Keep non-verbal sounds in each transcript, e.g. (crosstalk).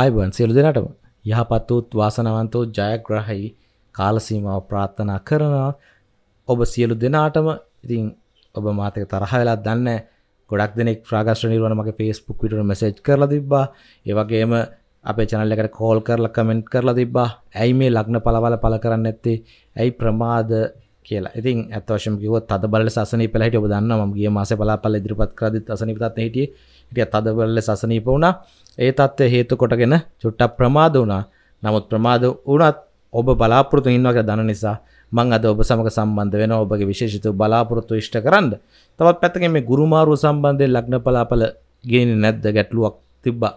ආයිබන් සියලු දෙනටම යහපත්තුත් වාසනවන්තෝ ජයග්‍රහහි කාලසීමාව ප්‍රාත්ථනා කරනවා ඔබ සියලු දෙනාටම ඉතින් ඔබ මාතක තරහවෙලා දන්න ගොඩක් දෙනෙක් ්‍රාගශ්‍ර නිර්වන මගේ ෆෙස්පුක් විට මසේජ් කරල තිබා ඒවගේම අපේ චැනල්ලකට කෝල් කරල කමෙන්ට් කරලා තිබා ඇයි මේ ලග්න පලවල පල කරන්න ඇත්තේ ඇයි ප්‍රමාද කියලා ඉතින් ඇත්වශම කිව තද බල සසනී පෙළහිට ඔබ දන්න මගේ මාස පලාපල ඉදිරිපත් කරදි අසනිපතත් හිටිය හිටිය තද බල සසනීප වුණා ඒ තත්ත්වය හේතු කොටගෙන චුට්ටක් ප්‍රමාද වුණා නමුත් ප්‍රමාද වුණත් ඔබ බලාපොරොත්තු ඉන්නවා කියලා දන නිසා මං අද ඔබ සමග සම්බන්ධ වෙන ඔබගේ විශේෂිත බලාපොරොත්තු ඉෂ්ට කරන්න තවත් පැත්තකින් මේ ගුරුමාරුව සම්බන්ධයෙන් ලග්න පලාපල ගේන්නේ නැද්ද ගැටලුවක් තිබ්බා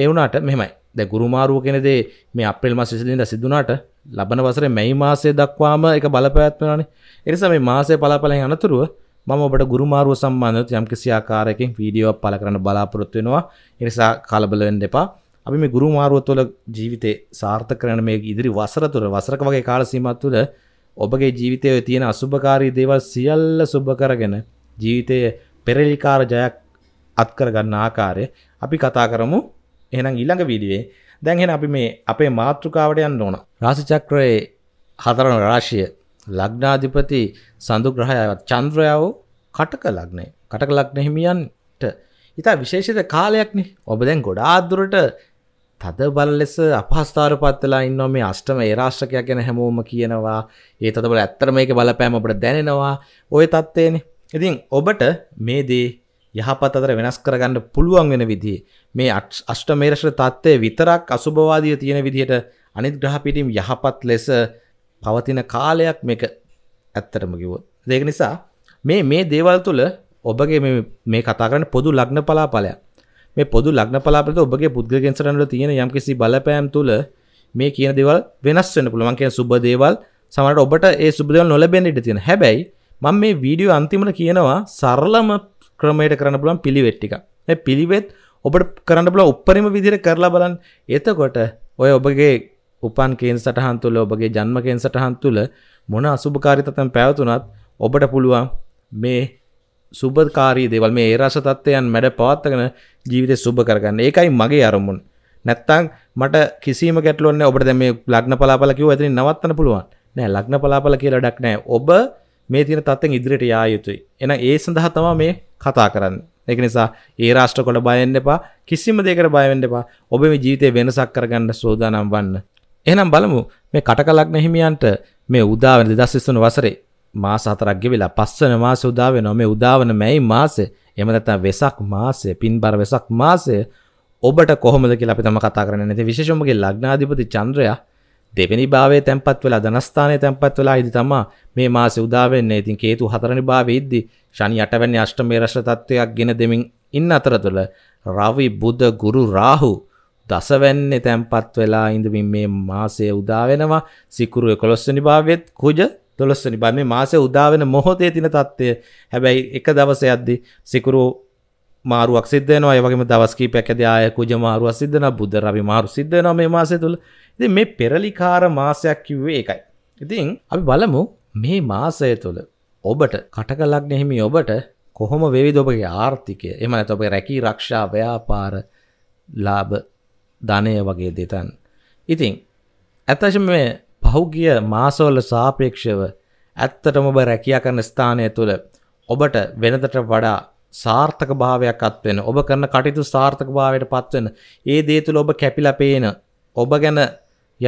ඒ වුණාට මෙහෙමයි දැන් ගුරුමාරුව කියන දේ මේ අප්‍රේල් මාසෙ ඉඳලා සිදුනාට ලබන වසරේ මැයි මාසය දක්වාම එක බලපෑත්වෙනනේ එනිසා මේ මාසය පලාපලෙන් අනතුරුව මම ඔබට ගුරුමාරුව සම්බන්ධ යම්කිසි ආකාරයකින් වීඩියෝ පල කරන්න බලාපොරොත්තු වෙනවා එනිසා කලබල වෙන්න එපා අපි මේ ගුරුමාරුව තුළ ජීවිතේ සාර්ථක කරන මේ ඉදිරි වසර තුළ වසරක වගේ කාල සීමාව තුළ ඔබගේ ජීවිතයේ තියෙන අසුභකාරී දේවල් සියල්ල සුබ කරගෙන ජීවිතයේ පෙරලිකාර ජයක් අත්කර ගන්න ආකාරය අපි කතා කරමු එහෙනම් ඊළඟ වීඩියෝවේ දැන්හෙන අපි මේ අපේ මාතෘකාවට යන්න ඕන. රාසිචක්‍රයේ හතරන රාශිය ලග්නාධිපති සඳු ග්‍රහයවත් චන්ද්‍රයාව කටක ලග්නේ කටක ලග්න හිමියන්ට ඉතා විශේෂිත කාලයක්නේ ඔබ දැන් ගොඩාදුරට තද බල ලෙස අපහස්ථාර පත්වෙලා ඉන්න මේ අෂ්ටම ඒරාශ්‍රකයක් ගැන හැමෝම කියනවා ඒ තදබල ඇත්තර මේක බලපෑම අපට දැනෙනවා ඔය තත්ත්වයනේ ඉතින් ඔබට මේ දේ යහපත් අතර වෙනස් කරගන්න පුළුවන් වෙන විදිහේ මේ අෂ්ටමේරශ්‍ර தත්ත්වය විතරක් අසුභවාදීය තියෙන විදිහට අනිත් ග්‍රහ පිටීම් යහපත් ලෙස පවතින කාලයක් මේක ඇත්තටම කිව්වොත් ඒක නිසා මේ මේ දේවල් තුළ ඔබගේ මේ මේ කතා කරන්නේ පොදු ලග්න පලාපලයක් මේ පොදු ලග්න පලාපලට ඔබගේ පුද්ගල කෙන්සරන්වල තියෙන යම්කිසි බලපෑම් තුළ මේ කියන දේවල් වෙනස් වෙන්න පුළුවන් මම කියන සුබ දේවල් සමහරට ඔබට ඒ සුබ දේවල් නොලැබෙන්න ඉඩ තියෙන හැබැයි මම මේ වීඩියෝ අන්තිමට කියනවා සරලම ක්‍රමයට කරන්න පුලන් පිළිවෙට්ටික පිළිවෙත් ඔබට කරන්න පුල උපරිම විදිර කරලා බලන් එතකොට ඔය ඔබගේ උපන් කේන් සටහන් තුළ ඔබගේ ජන්මකෙන් සටහන් තුළ මොන අසුභකාරිතතන් පැවතුනත් ඔබට පුළුවන් මේ සුභකාරී දේවල් මේ ඒරස තත්ත්වයන් මැඩ පවත්තගෙන ජීවිතය සුභ කරගන්න ඒකයි මගේ අරමුන් නැත්තං මට කිසිම ගැටලොන්න ඔබට දැ මේ ලග්න පලාපල කිව ඇතින් නවත්තන පුළුවන් නෑ ලග්න පලාපල කියලා ඩක් නෑ ඔබ මේ තියෙන තත්ත්වෙන් ඉදිරියට යා යුතුයි. එහෙනම් ඒ සඳහා තමයි මේ කතා කරන්නේ. ඒක නිසා ඒ රාෂ්ට්‍ර කොළ බය වෙන්න එපා. කිසිම දෙයකට බය වෙන්න එපා. ඔබ මේ ජීවිතේ වෙනසක් කරගන්න සෝදානම් වන්න. එහෙනම් බලමු මේ කටක ලග්න හිමියන්ට මේ උදා වෙන 2023 වසරේ මාස හතරක් ගෙවිලා පස්වන මාසෙ උදා වෙනවා. මේ උදාවන මැයි මාසෙ. එහෙම නැත්නම් වෙසක් මාසෙ, පින්බර වෙසක් මාසෙ ඔබට කොහොමද කියලා අපි තම කතා කරන්නේ. ඉතින් විශේෂයෙන්ම ලග්නාධිපති චන්ද්‍රයා දෙවෙනි භාවයේ තැන්පත් වෙලා ධනස්ථානයේ තැන්පත් වෙලා ඉදි තමා මේ මාසේ උදා වෙන්නේ. ඉතින් හේතු හතරවෙනි භාවයේ ඉද්දි ශනි 8 වෙනි අෂ්ටමේ රස තත්වයක් ගෙන දෙමින් ඉන්න අතරතුර රවි බුධ ගුරු රාහු දසවැන්නේ තැන්පත් වෙලා ඉඳමින් මේ මාසයේ උදා වෙනවා. සිකුරු 11 වෙනි භාවයේත් කුජ දොළොස්වනි බා මේ මාසය උදාවෙන මොහොතේ තින තත්ත්වය හැබැයි එක දවස යද්දි සිකුරු මාරුවක් සිද්ධනවා ඒවගේම දවස්කීපයක් ඇද ආය කුජ මාරුවක් සිද්ධන බුද්ධ රවි මාරු සිද්ධනවා මේ මාසය තුළ ඉති මේ පෙරලිකාර මාසයක් කිව්වේ එකයි. ඉතින් අපි බලමු මේ මාසය තුළ ඔබට කටකලක් නෙහිමි ඔබට කොහොම වෙවිද ඔබගේ ආර්ථිකය එමන ඔබේ රැකී රක්ෂා ව්‍යාපාර ලාභ ධනය වගේ දෙතන්. ඉතින් ඇත්තශ මේ පහුගිය මාසවල සාපේක්ෂව ඇත්තටම ඔබ රැකියා කරන ස්ථානය තුළ ඔබට වෙනතට වඩා සාර්ථක භාවයක් අත්වෙන ඔබ කරන කටයුතු සාර්ථක භාවයට පත්වෙන ඒ දේ තුළ ඔබ කැපිලා පේන ඔබ ගැන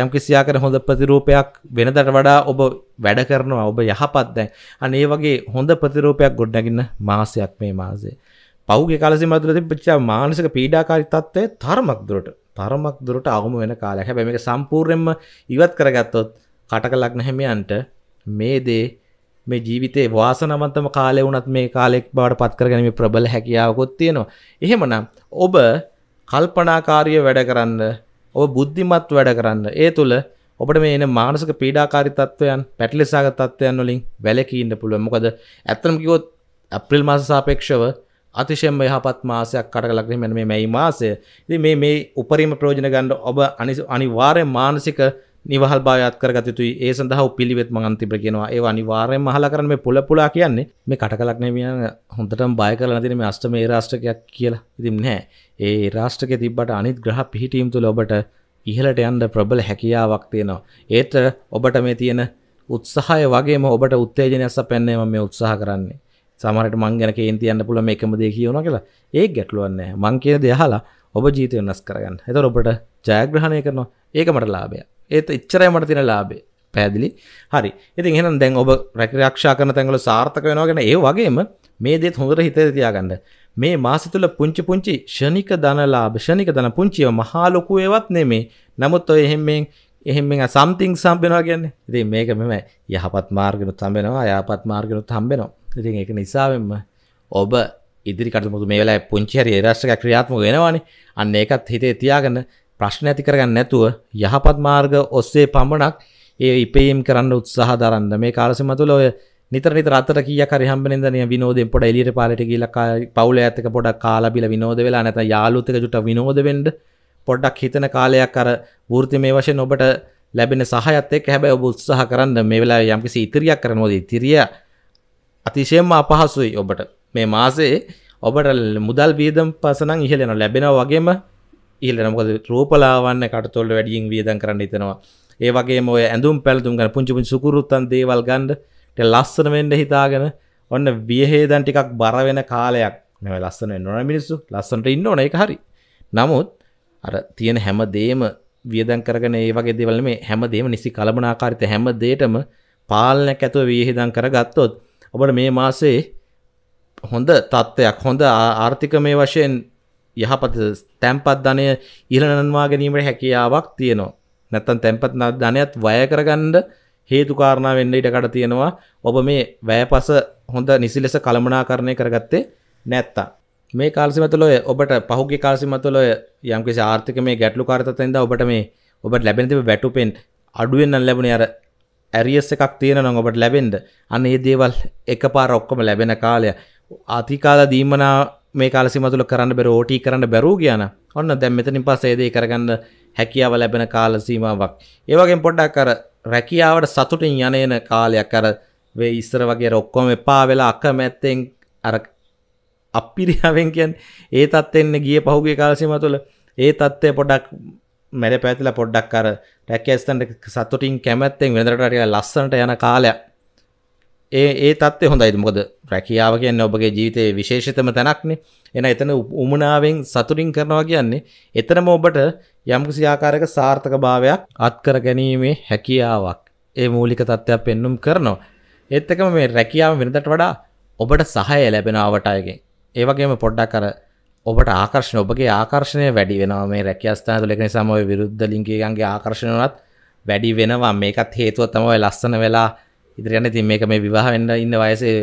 යම් කිසියාකට හොඳ ප්‍රතිරූපයක් වෙනදට වඩා ඔබ වැඩ කරනවා ඔබ යහපත් දැන් අනේ වගේ හොඳ ප්‍රතිරූපයක් ගොඩනගින්න මාසයක් මේ මාසේ පෞගේ කාලසීම තුළ තිබිච්ච මානසික පීඩාකාරී තත්ත්වය තරමක් දුරට තරමක් දුරට අවම වෙන කාලයක් හැබැයි මේක සම්පූර්ණයෙන්ම ඉවත් කරගත්තොත් කටක ලග්න හිමියන්ට මේ දේ මේ ජීවිතේ වාසනවන්තම කාලය වුණත් මේ කාලෙක් බවට පත් කරගැනීමේ ප්‍රබල හැකියාවකුත් තියෙනවා. එහෙමනම් ඔබ කල්පනාකාරීව වැඩ කරන්න, ඔබ බුද්ධිමත් වැඩ කරන්න. ඒ තුළ ඔබට මේ එන මානසික පීඩාකාරී තත්ත්වයන් පැටලෙසාගත් තත්ත්වයන් වලින් වැළකී ඉන්න පුළුවන්. මොකද ඇත්තම කිව්වොත් අප්‍රේල් මාස සාපේක්ෂව අතිශයම යහපත් මාසයක් කඩකලක් මෙන්න මේ මැයි මාසය. ඉතින් මේ මේ උපරිම ප්‍රයෝජන ගන්න ඔබ අනිවාර්ය මානසික නිවහල් භාවයත් කරගත යුතුයි ඒ සඳහා පිළිවෙත් මං අන්තිමට කියනවා ඒවා අනිවාර්යයෙන්ම අහලා කරන්න මේ පොළ පොළා කියන්නේ මේ කටකලක් නෙමෙයි හොඳටම බය කරලා තියෙන මේ අෂ්ටමේ රාෂ්ටකයක් කියලා ඉතින් නෑ ඒ රාෂ්ටකයේ තිබ්බට අනිත් ග්‍රහ පිහිටීම් තුළ ඔබට ඉහලට යන්න ප්‍රබල හැකියාවක් තියෙනවා. ඒත් ඔබට මේ තියෙන උත්සාහය වගේම ඔබට උත්තේජනය සපයන්නේ මම මේ උත්සාහ කරන්නේ. සමහරට මං ගැන කේන්ති යන්න පුළුවන් මේකම දේ කියනවා කියලා. ඒක ගැටලුවක් නෑ. මං කියන දේ අහලා ඔබ ජීවිතය වෙනස් කරගන්න. එතකොට ඔබට ජයග්‍රහණය කරනවා. ඒක මට ලාභයක්. ඒත් එච්චරයි මට තින ලාබේ පැදිලි හරි ඉතින් එහෙනම් දැන් ඔබ රැකිරක්ෂා කරන තැන්වල සාර්ථක වෙනවා ගැන ඒ වගේම මේ දේත් හොඳට හිතේ තියාගන්න. මේ මාස තුල පුංචි පුංචි ෂණික ධනලාභ ෂණික ධන පුංචිව මහා ලොකු ඒවත් නෙමේ. නමුත් ඔය එහෙම මේ එහෙම මේ සම්තිං සම්බෙනවා කියන්නේ. ඉතින් මේක මෙම යහපත් මාර්ගෙනුත් හම්බෙනවා, අයහපත් මාර්ගෙනුත් හම්බෙනවා. ඉතින් ඒක නිසාවෙන්ම ඔබ ඉදිරි කටයුතු මේ වෙලාවේ පුංචි හරි ඒ රාශියක ක්‍රියාත්මක වෙනවානේ. අන්න ඒකත් හිතේ තියාගන්න ප්‍රශ්න ඇති කරගන්න නැතුව යහපත් මාර්ග ඔස්සේ පමණක් ඒ ඉපේම් කරන්න උත්සාහ දරන්න මේ කාලසීම තුළ ඔය නිතර නිතර අතට කීයක් හරි හම්බෙන්නේ නැද නේ විනෝදෙන් පොඩ එළියට පාරට ගිහලා පවුල ඇත්තක පොඩක් කාලා බිලා විනෝද වෙලා නැත්නම් යාළුවොත් එක්ක ජුට්ට විනෝද වෙන්න පොඩ්ඩක් හිතන කාලයක් අර වෘත්තිමය වශයෙන් ඔබට ලැබෙන සහයත් එක්ක හැබැයි ඔබ උත්සාහ කරන්න මේ වෙලාවේ යම්කිසි ඉතිරියක් කරනවාද ඉතිරිය අතිශයම අපහසුයි ඔබට මේ මාසේ ඔබට මුදල් වියදම් පසනම් ඉහළ යනවා ලැබෙනවා වගේම ඊල්ල නමුකද රෝපලාවන්න කටතොල්ට වැඩියෙන් වියදන් කරන්න හිතනවා ඒවගේ මොය ඇඳුම් පැල්තුම් ගන පුංචිපින් සුකරුත්තන් දේවල් ගන්ඩට ලස්සන වෙන්ඩ හිතාගෙන ඔන්න වියහේදන් ටිකක් බරවෙන කාලයක් මෙ ලස්සන නොන මිනිස්සු ලස්සන්ට ඉන්න ඕන එක හරි නමුත් අර තියෙන හැම දේම වියදන් කරගෙන ඒ වගේ දෙවල මේ හැම දේම නිසි කළමනාකාරිත හැම දේටම පාලනයක් ඇතුව වියහිදන් කර ගත්තොත් ඔබට මේ මාසේ හොඳ තත්ත්වයක් හොඳ ආර්ථික මේ වශයෙන් යහපත තැම්පත් ධනය ඉහළනන්වා ගැනීමට හැකියාවක් තියෙනවා. නැත්තම් තැම්පත් ධනයත් වය කරගන්න හේතුකාරණා වෙන්න ඉඩකඩ තියෙනවා. ඔබ මේ වැයපස හොඳ නිසි ලෙස කළමනාකරණය කරගත්තේ නැත්තා. මේ කාල්සිමතුල ඔය ඔබට පහුගේ කාල්සිමතුල ඔය යම්කිසි ආර්ථිකමේ ගැටලුකාරතතෙන්ද ඔබට මේ ඔබට ලැබෙන තිබෙන වැටුපෙන් අඩුවෙන් නම් ලැබුණේ අර ඇරියස් එකක් තියෙන නම් ඔබට ලැබෙන්න අන්න ඒ දේවල් එකපාර ඔක්කොම ලැබෙන කාලය අතිකාල දීමනා මේ කාලසිම තුළ කරන්න බැර ෝට කරන්න බැරූ කියන ඔන්න දැම් මෙතනින් පස්සේදේ කරගන්න හැකියාව ලැබෙන කාලසීමාවක්. ඒවගේ පොඩ්ඩක් කර රැකියාවට සතුටින් යනයන කාලයක් කර වේ ඉස්සර වගේ ඔක්කොම එපා වෙලා අක්ක මැත්තෙන් අර අපිරිාවෙන් කියන් ඒ තත්වෙන්න ගිය පහුගේ කාලසිම තුළ ඒ තත්ත්වය පොඩක් මැඩ පැතිල පොඩ්ඩක් කර රැකඇස්තන්ට සතුටින් කැමැත්තෙන් වෙදරටරිය ලස්සනට යන කාලයක් ඒ ඒ තත්ත්වය හොඳයිද මොකද රැකියාව කියන්නේ ඔබගේ ජීවිතයේ විශේෂතම තැනක්නේ එන එතන උමනාවෙන් සතුටින් කරනවා කියන්නේ එතනම ඔබට යම්කිසි ආකාරයක සාර්ථකභාවයක් අත්කර ගැනීමේ හැකියාවක් ඒ මූලික තත්ත්වයක් පෙන්눔 කරනවා ඒත් එකම මේ රැකියාව වෙනදට වඩා ඔබට සහාය ලැබෙනවට අයගෙන් ඒ වගේම පොඩ්ඩක් අර ඔබට ආකර්ශණ ඔබගේ ආකර්ශණය වැඩි වෙනවා මේ රැකියා ස්ථාන තුළ එකනේ සමෝය විරුද්ධ ලිංගිකයන්ගේ ආකර්ෂණවත් වැඩි වෙනවා මේකත් හේතුව තමයි ලස්සන වෙලා ඉදිරියන්න ඉතින් මේක මේ විවාහ වෙන්න ඉන්න වයසේ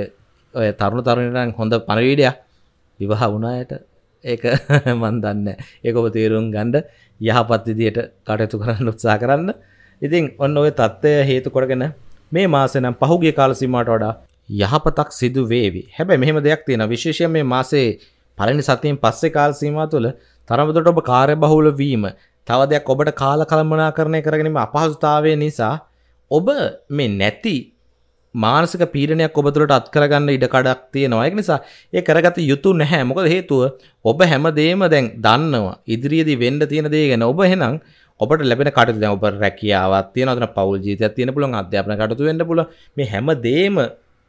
ඔය තරුණ තරුණයන් හොඳ පණවිඩයක් විවාහ වුණායට ඒක (laughs) මන් දන්න ඒක ඔබ තේරුම් ගණ්ඩ යහපත් විදියට කටයුතු කරන්න උත්සා කරන්න ඉතින් ඔන්න ඔය තත්ත්වය හේතු කොටගෙන මේ මාසනම් පහුගේ කාලසිීමට වඩා යහපතක් සිදු වේවි හැබැ මෙහම දෙයක් තියෙන විශේෂය මේ මාසේ පලනි සතියෙන් පස්සේ කාල්සීම තුළ තරමතට ඔබ කාරය බහුල වීම තව දෙයක් ඔබට කාල කළමනා කරණය කරගෙනීම අපහසුතාවය නිසා ඔබ මේ නැති මානසික පීඩනයක් ඔබතුළට අත්කරගන්න ඉඩකඩක් තියෙනවා එක නිසා ඒ කරගත යුතු නැහැ මොකද හේතුව ඔබ හැමදේම දැන් දන්නවා ඉදිරියේදී වෙන්න තියෙන දේ ගැන ඔබ එහෙනම් ඔබට ලැබෙන කටයුතු දැන් ඔබ රැකියාවක් තියෙනවා අතන පෞල් ජීවිතයක් තියෙන පුළුවන් අධ්‍යාපන කටයුතු වෙන්න පුළුවන් මේ හැමදේම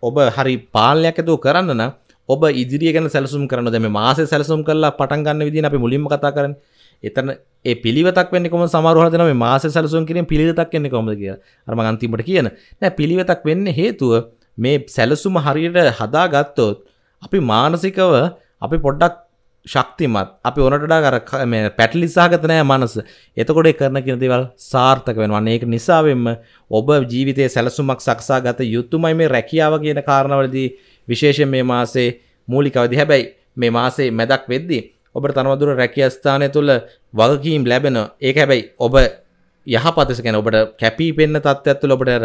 ඔබ හරි පාලනයක් ඇතුව කරන්න නම් ඔබ ඉදිරිය ගැන සැලසුම් කරන දැන් මේ මාසේ සැලසුම් කරලා පටන් ගන්න විදිහන අපි මුලින්ම කතා කරන්නේ එතන ඒ පිළිවතක් වෙන්නේ කොහොමද සමහරවල් දෙනවා මේ මාසෙ සැලසුම් කිරීම පිළිවෙතක් වෙන්නේ කොහොමද කියලා. අර මම අන්තිමට කියන නෑ පිළිවෙතක් වෙන්නේ හේතුව මේ සැලසුම හරියට හදාගත්තොත් අපි මානසිකව අපි පොඩ්ඩක් ශක්තිමත් අපි ඕනටඩා කර පැටලිසාගත නෑ මනස එතකොට කරන කිනතිවල් සාර්ථක වෙනවන්න ඒක නිසාවෙන්ම ඔබ ජීවිතය සැලසුමක් සක්සා ගත යුතුමයි මේ රැකියාව කියන කාරණවලදී විශේෂෙන් මේ මාසේ මූලිකවදි හැබැයි මේ මාසේ මැදක් වෙද්දී ඔබට තනවදුර රැකිය ස්ථානය තුළ වගකීම් ලැබෙන ඒක හැබැයි ඔබ යහපතස ගැන ඔබට කැපී පෙන්න තත්ත්වඇත්තුල ඔබට ඇර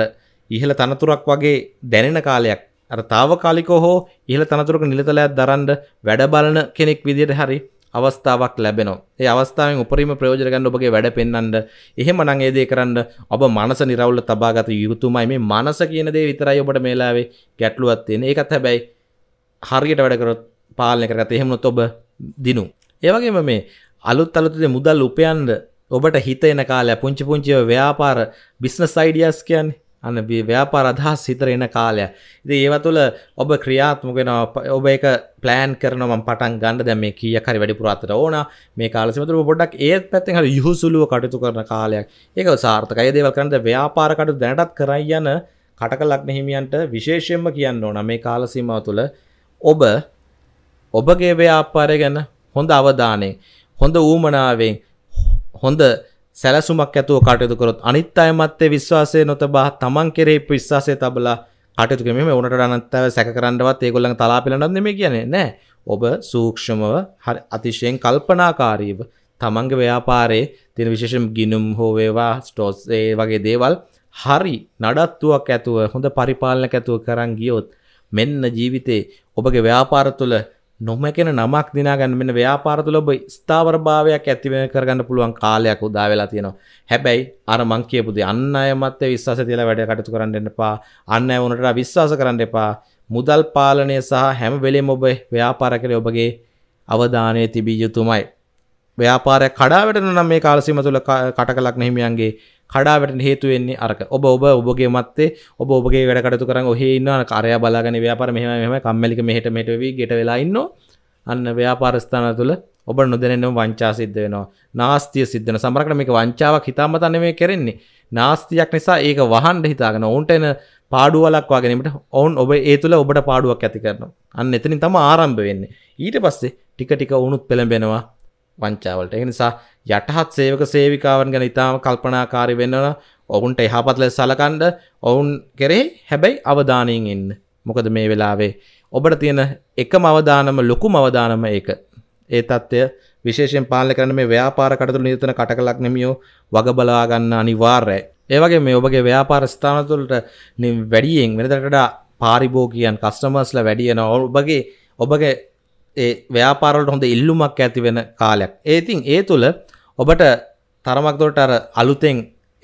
ඉහළ තනතුරක් වගේ දැනෙන කාලයක් අර තාවකාලිකෝ හෝ ඉහළ තනතුරක නිලතලයක් දරන්ඩ වැඩ බලන කෙනෙක් විදිට හරි අවස්ථාවක් ලැබෙනවා ඒ අවස්ථාවෙන් උපරිම ප්‍රයෝජන ගන්න ඔබගේ වැඩ පෙන්වන්න එහෙම නම් ඒ දේ කරන්න ඔබ මනස නිරවුල් තබාගත යුතුමයි මේ මනස කියන දේ විතරයි ඔබට මේලාවේ ගැටලුවක් තියෙන ඒකත් හැබැයි හරියට වැඩ කරොත් පාලනය කරගත එහෙම නොත් ඔබ දිනු ඒවගේම මේ අලුත් අලුතුද මුදල් උපයන්ඩ ඔබට හිත එන කාලය පුංචි පුංචිව ව්‍යාපාර බිස්නස් අයිඩියස් කියන්නේ අන්න ව්‍යාපාර අදහස් හිතර එන කාලය ඉති ඒව තුළ ඔබ ක්‍රියාත්මගෙන ඔබ එක පලෑන් කරනම පටන් ගන්න දැම කිය කරි වැඩිපුරාතට ඕන මේ කාලසිමතුර පොඩක් ඒත් පැත්තෙන් හට යහුසුලුව කටතු කරන කාලයක් ඒක සාර්ථකය දේවල් කරන්න ව්‍යාපාරකට දැනටත් කරයි යන කටකලක්න හිමියන්ට විශේෂයෙන්ම කියන්න ඕන මේ කාලසීමාව තුළ ඔබ ඔබගේ ව්‍යාපාරය ගැන හොඳ අවධානයෙන් හොඳ ඌමනාවෙන් හොඳ සැලසුමක් ඇතුව කටයුතු කරොත් අනිත් අය මැත්තේ විශ්වාසය නොතබා තමන් කෙරෙහි විශ්වාසය තබලා කටයුතු කිරීම මේ උනට අනත්තව සැක කරන්නවත් ඒගොල්ලන් තලාපෙලනවත් නෙමෙයි කියන්නේ නෑ ඔබ සූක්ෂමව හරි අතිශයෙන් කල්පනාකාරීව තමන්ගේ ව්‍යාපාරයේ තියෙන විශේෂම ගිනුම් හෝ වේවා ස්ටෝස් ඒ වගේ දේවල් හරි නඩත්තුවක් ඇතුව හොඳ පරිපාලනයක් ඇතුව කරන් ගියොත් මෙන්න ජීවිතේ ඔබගේ ව්‍යාපාර තුළ නොමැකෙන නමක් දිනාගන්න මෙන්න ව්‍යාපාරතු ලොබ ස්ථාවරභාවයක් ඇතිව කරගන්න පුළුවන් කාලයක් උදා වෙලා තියෙනවා. හැබැයි අර මං කියපු දේ අන්න අයමත් ඒ විශ්වාසය තියලා වැඩ කටයුතු කරන්න එන්න එපා. අන්න අය වුණට විශ්වාස කරන්න එපා. මුදල් පාලනය සහ හැම වෙලෙම ඔබ ව්‍යාපාර කරේ ඔබගේ අවධානය තිබිය යුතුමයි. ව්‍යාපාරය කඩාවැටෙන නම් මේ කාලසීම තුළ කටකලක් නහිමියන්ගේ කඩාවට හේතුවෙන්නේ අරක ඔබ ඔබ ඔබගේ මත්තේ ඔබ ඔබගේ වැඩකටතු කරන්න ඔහේ ඉන්න කරය බලාගෙන ව්‍යාපර මෙහම මෙම කම්මලික මෙහට මෙටවී ගෙට වෙලාඉන්න අන්න ව්‍යාපාරස්ථාන තුළ ඔබ නොදැනෙනම වංචා සිද්ධ වෙනවා නාස්තිය සිද්ධන සමරකට මේක වංචාවක් හිතාමතන්න මේ කරෙන්නේ නාස්තියක් නිසා ඒක වහන්ඩ හිතාගෙන ඔවුන්ට එන පාඩුවලක් වගෙනීමට ඔවුන් ඔබ ඒ තුළ ඔබට පාඩුවක් ඇති කරනවා අන්න එතනින් තම ආරම්භ වෙන්නේ ඊට පස්සේ ටික ටික වුණුත් පෙළඹෙනවා වංචාවලට ඒ නිසා යටහත් සේවක සේවිකාවන් ගැන ඉතාම කල්පනාකාරී වෙනවා ඔවුන්ට යහපත් ලෙස සලකන්න ඔවුන් කෙරෙහි හැබැයි අවධානයෙන් ඉන්න මොකද මේ වෙලාවේ ඔබට තියෙන එකම අවධානම ලොකුම අවධානම ඒක ඒ தත්ත්වය විශේෂයෙන් පාලනය කරන මේ ව්‍යාපාර කටයුතු නියතන කටකලක් නෙමියෝ වග බලා ගන්න අනිවාර්යයි ඒ වගේ මේ ඔබගේ ව්‍යාපාර ස්ථාන තුළට වැඩියෙන් වෙනදට පාරිභෝගිකයන් කස්ටමර්ස්ලා වැඩි වෙනවා ඔබගේ ඔබගේ ඒ ව්‍යාපාරලට හොඳ ඉල්ලුමක් ඇති වෙන කාලයක්. ඒතින් ඒ තුළ ඔබට තරමක් දොට අර අලුතෙන්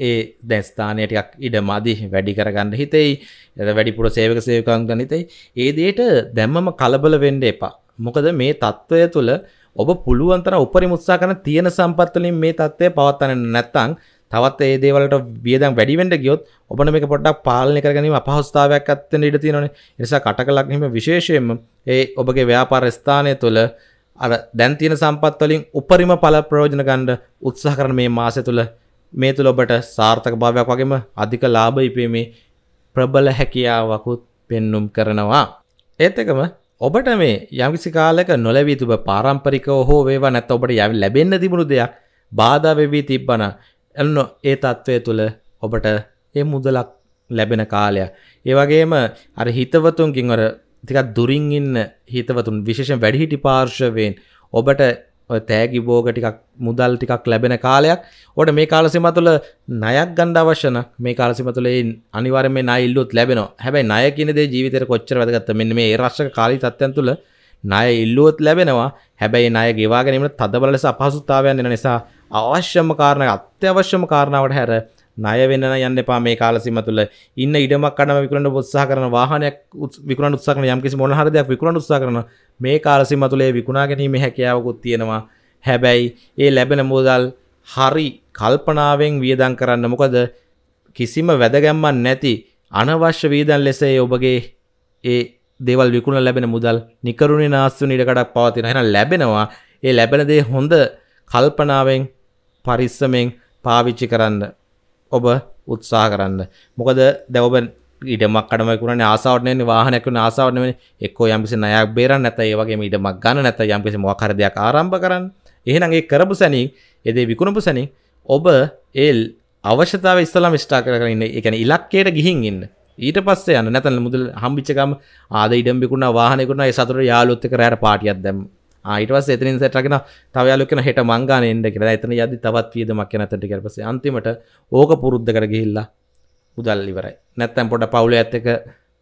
ඒ දැස්ථානයටක් ඉඩ මදි වැඩි කරගන්න හිතෙයි ඇද වැඩිපුර සේවක සේවකංග නිතයි ඒදේට දැම්මම කලබල වෙන්ඩ එපා. මොකද මේ තත්ත්වය තුළ ඔබ පුළුවන්තර උපරි මුත්සා කන තියෙන සම්පත්වලින් මේ තත්ත්වය පවත්තන නැත්තං තවත් ඒ දේවලට වියදම් වැඩිවෙන්ට ගියොත් ඔබන මේ පොඩක් පාලනය කරගනීම අපහස්ථාවයක් අත්තන ඉඩ තියෙනන නිසා කටකලක් හිම විශේෂයෙන්ම ඒ ඔබගේ ව්‍යාපාර ස්ථානය තුළ අර දැන් තියෙන සම්පත් වලින් උපරිම ඵල ප්‍රයෝජන ගන්න උත්සාහ කරන මේ මාසය තුළ මේ තුළ ඔබට සාර්ථක භාවයක් වගේම අධික ලාභ ඉපීමේ ප්‍රබල හැකියාවකුත් පෙන්눔 කරනවා. ඒත් එකම ඔබට මේ යම්කිසි කාලයක නොලැබී තිබ පාරම්පරිකව හෝ වේවා නැත්නම් ඔබට ලැබෙන්න තිබුණු දෙයක් බාධා වෙවි තිබ්බන එන්න ඒ తත්වය තුළ ඔබට ඒ මුදලක් ලැබෙන කාලයක්. ඒ වගේම අර හිතවතුන්ගෙන් අර තිකත් දුරින් ඉන්න හිතවතුන් විශේෂෙන් වැඩිහිටි පාර්ශවයෙන් ඔබට තෑගි බෝග ටිකක් මුදල් ටිකක් ලැබෙන කාලයක් ඕට මේ කාලසිම තුළ නයක් ගණ්ඩ අවශ්‍යන මේ කාලසිම තුළේ අනිවරම නයිල්ලුත් ලැබෙන හැබයි නයකිනදේ ජීවිතර කොච්චර වැදගත්ත මෙන්න මේ රශ්ක කාලි තත්යන් තුළ නය ඉල්ලුවත් ලැබෙනවා හැබැයි නය ගෙවාගැනීමට තදබලස අපහසුතාවයන් එන නිසා අවශ්‍යම කාරණ අත්‍යවශ්‍යම කාරණාවට හැර ණය වෙන්න යන්න එපා මේ කාල සීම තුළ ඉන්න ඉඩමක් කඩම විකුණන්න උත්සාහ කරන වාහනයක් විකුණන්න උත්සාහ කරන යම්කිසි මොන හරි දෙයක් විකුණන්න උත්සාහ කරන මේ කාල සීම තුළ ඒ විකුණා ගැනීමේ හැකියාවකුත් තියෙනවා හැබැයි ඒ ලැබෙන මුදල් හරි කල්පනාවෙන් වියදම් කරන්න මොකද කිසිම වැදගැම්මක් නැති අනවශ්‍ය වියදම් ලෙස ඔබගේ ඒ දේවල් විකුණ ලැබෙන මුදල් නිකරුණේ නාස්තුන ඉඩකඩක් පවතින එහෙනම් ලැබෙනවා ඒ ලැබෙන දේ හොඳ කල්පනාවෙන් පරිස්සමෙන් පාවිච්චි කරන්න ඔබ උත්සා කරන්න මොකද දැවබ ඉඩමක් කඩමකුරන ආසාවනය වාහනැකු ආසාවන එක්කෝ යම්පිසි නයක් බේර නැත ඒවගේ ඉඩමක් ගන්න නැත යම්පිසි මොකරදයක් ආරම්භ කරන්න එහෙනගේ කරපු සැනී එදේ විකුණපු සැනි ඔබ ඒල් අවශ්‍යතාව ස්තලම ස්ටා කරන්න එකන ඉලක්කයට ගිහින් ඉන්න ඊට පස්සේ යන්න නැතැල මුදල් හම්බිච්චකම් ආද ඉඩම්ිකුණ වාහනෙකුණ සතුර යාලොත්තක රෑට පාටියත් දැම් ආයිටවස් එතනින් සැටගෙන තවයාලුකන හෙට මංගාන එන්ඩ කියලා එතන යදි තවත් වියද මක්්‍ය නැතට කරපස අන්තිමට ඕක පුරුද්ධ කරගහිල්ලා උදල්ලිවරයි නැත්තැම් පොට පවුල ඇත්තක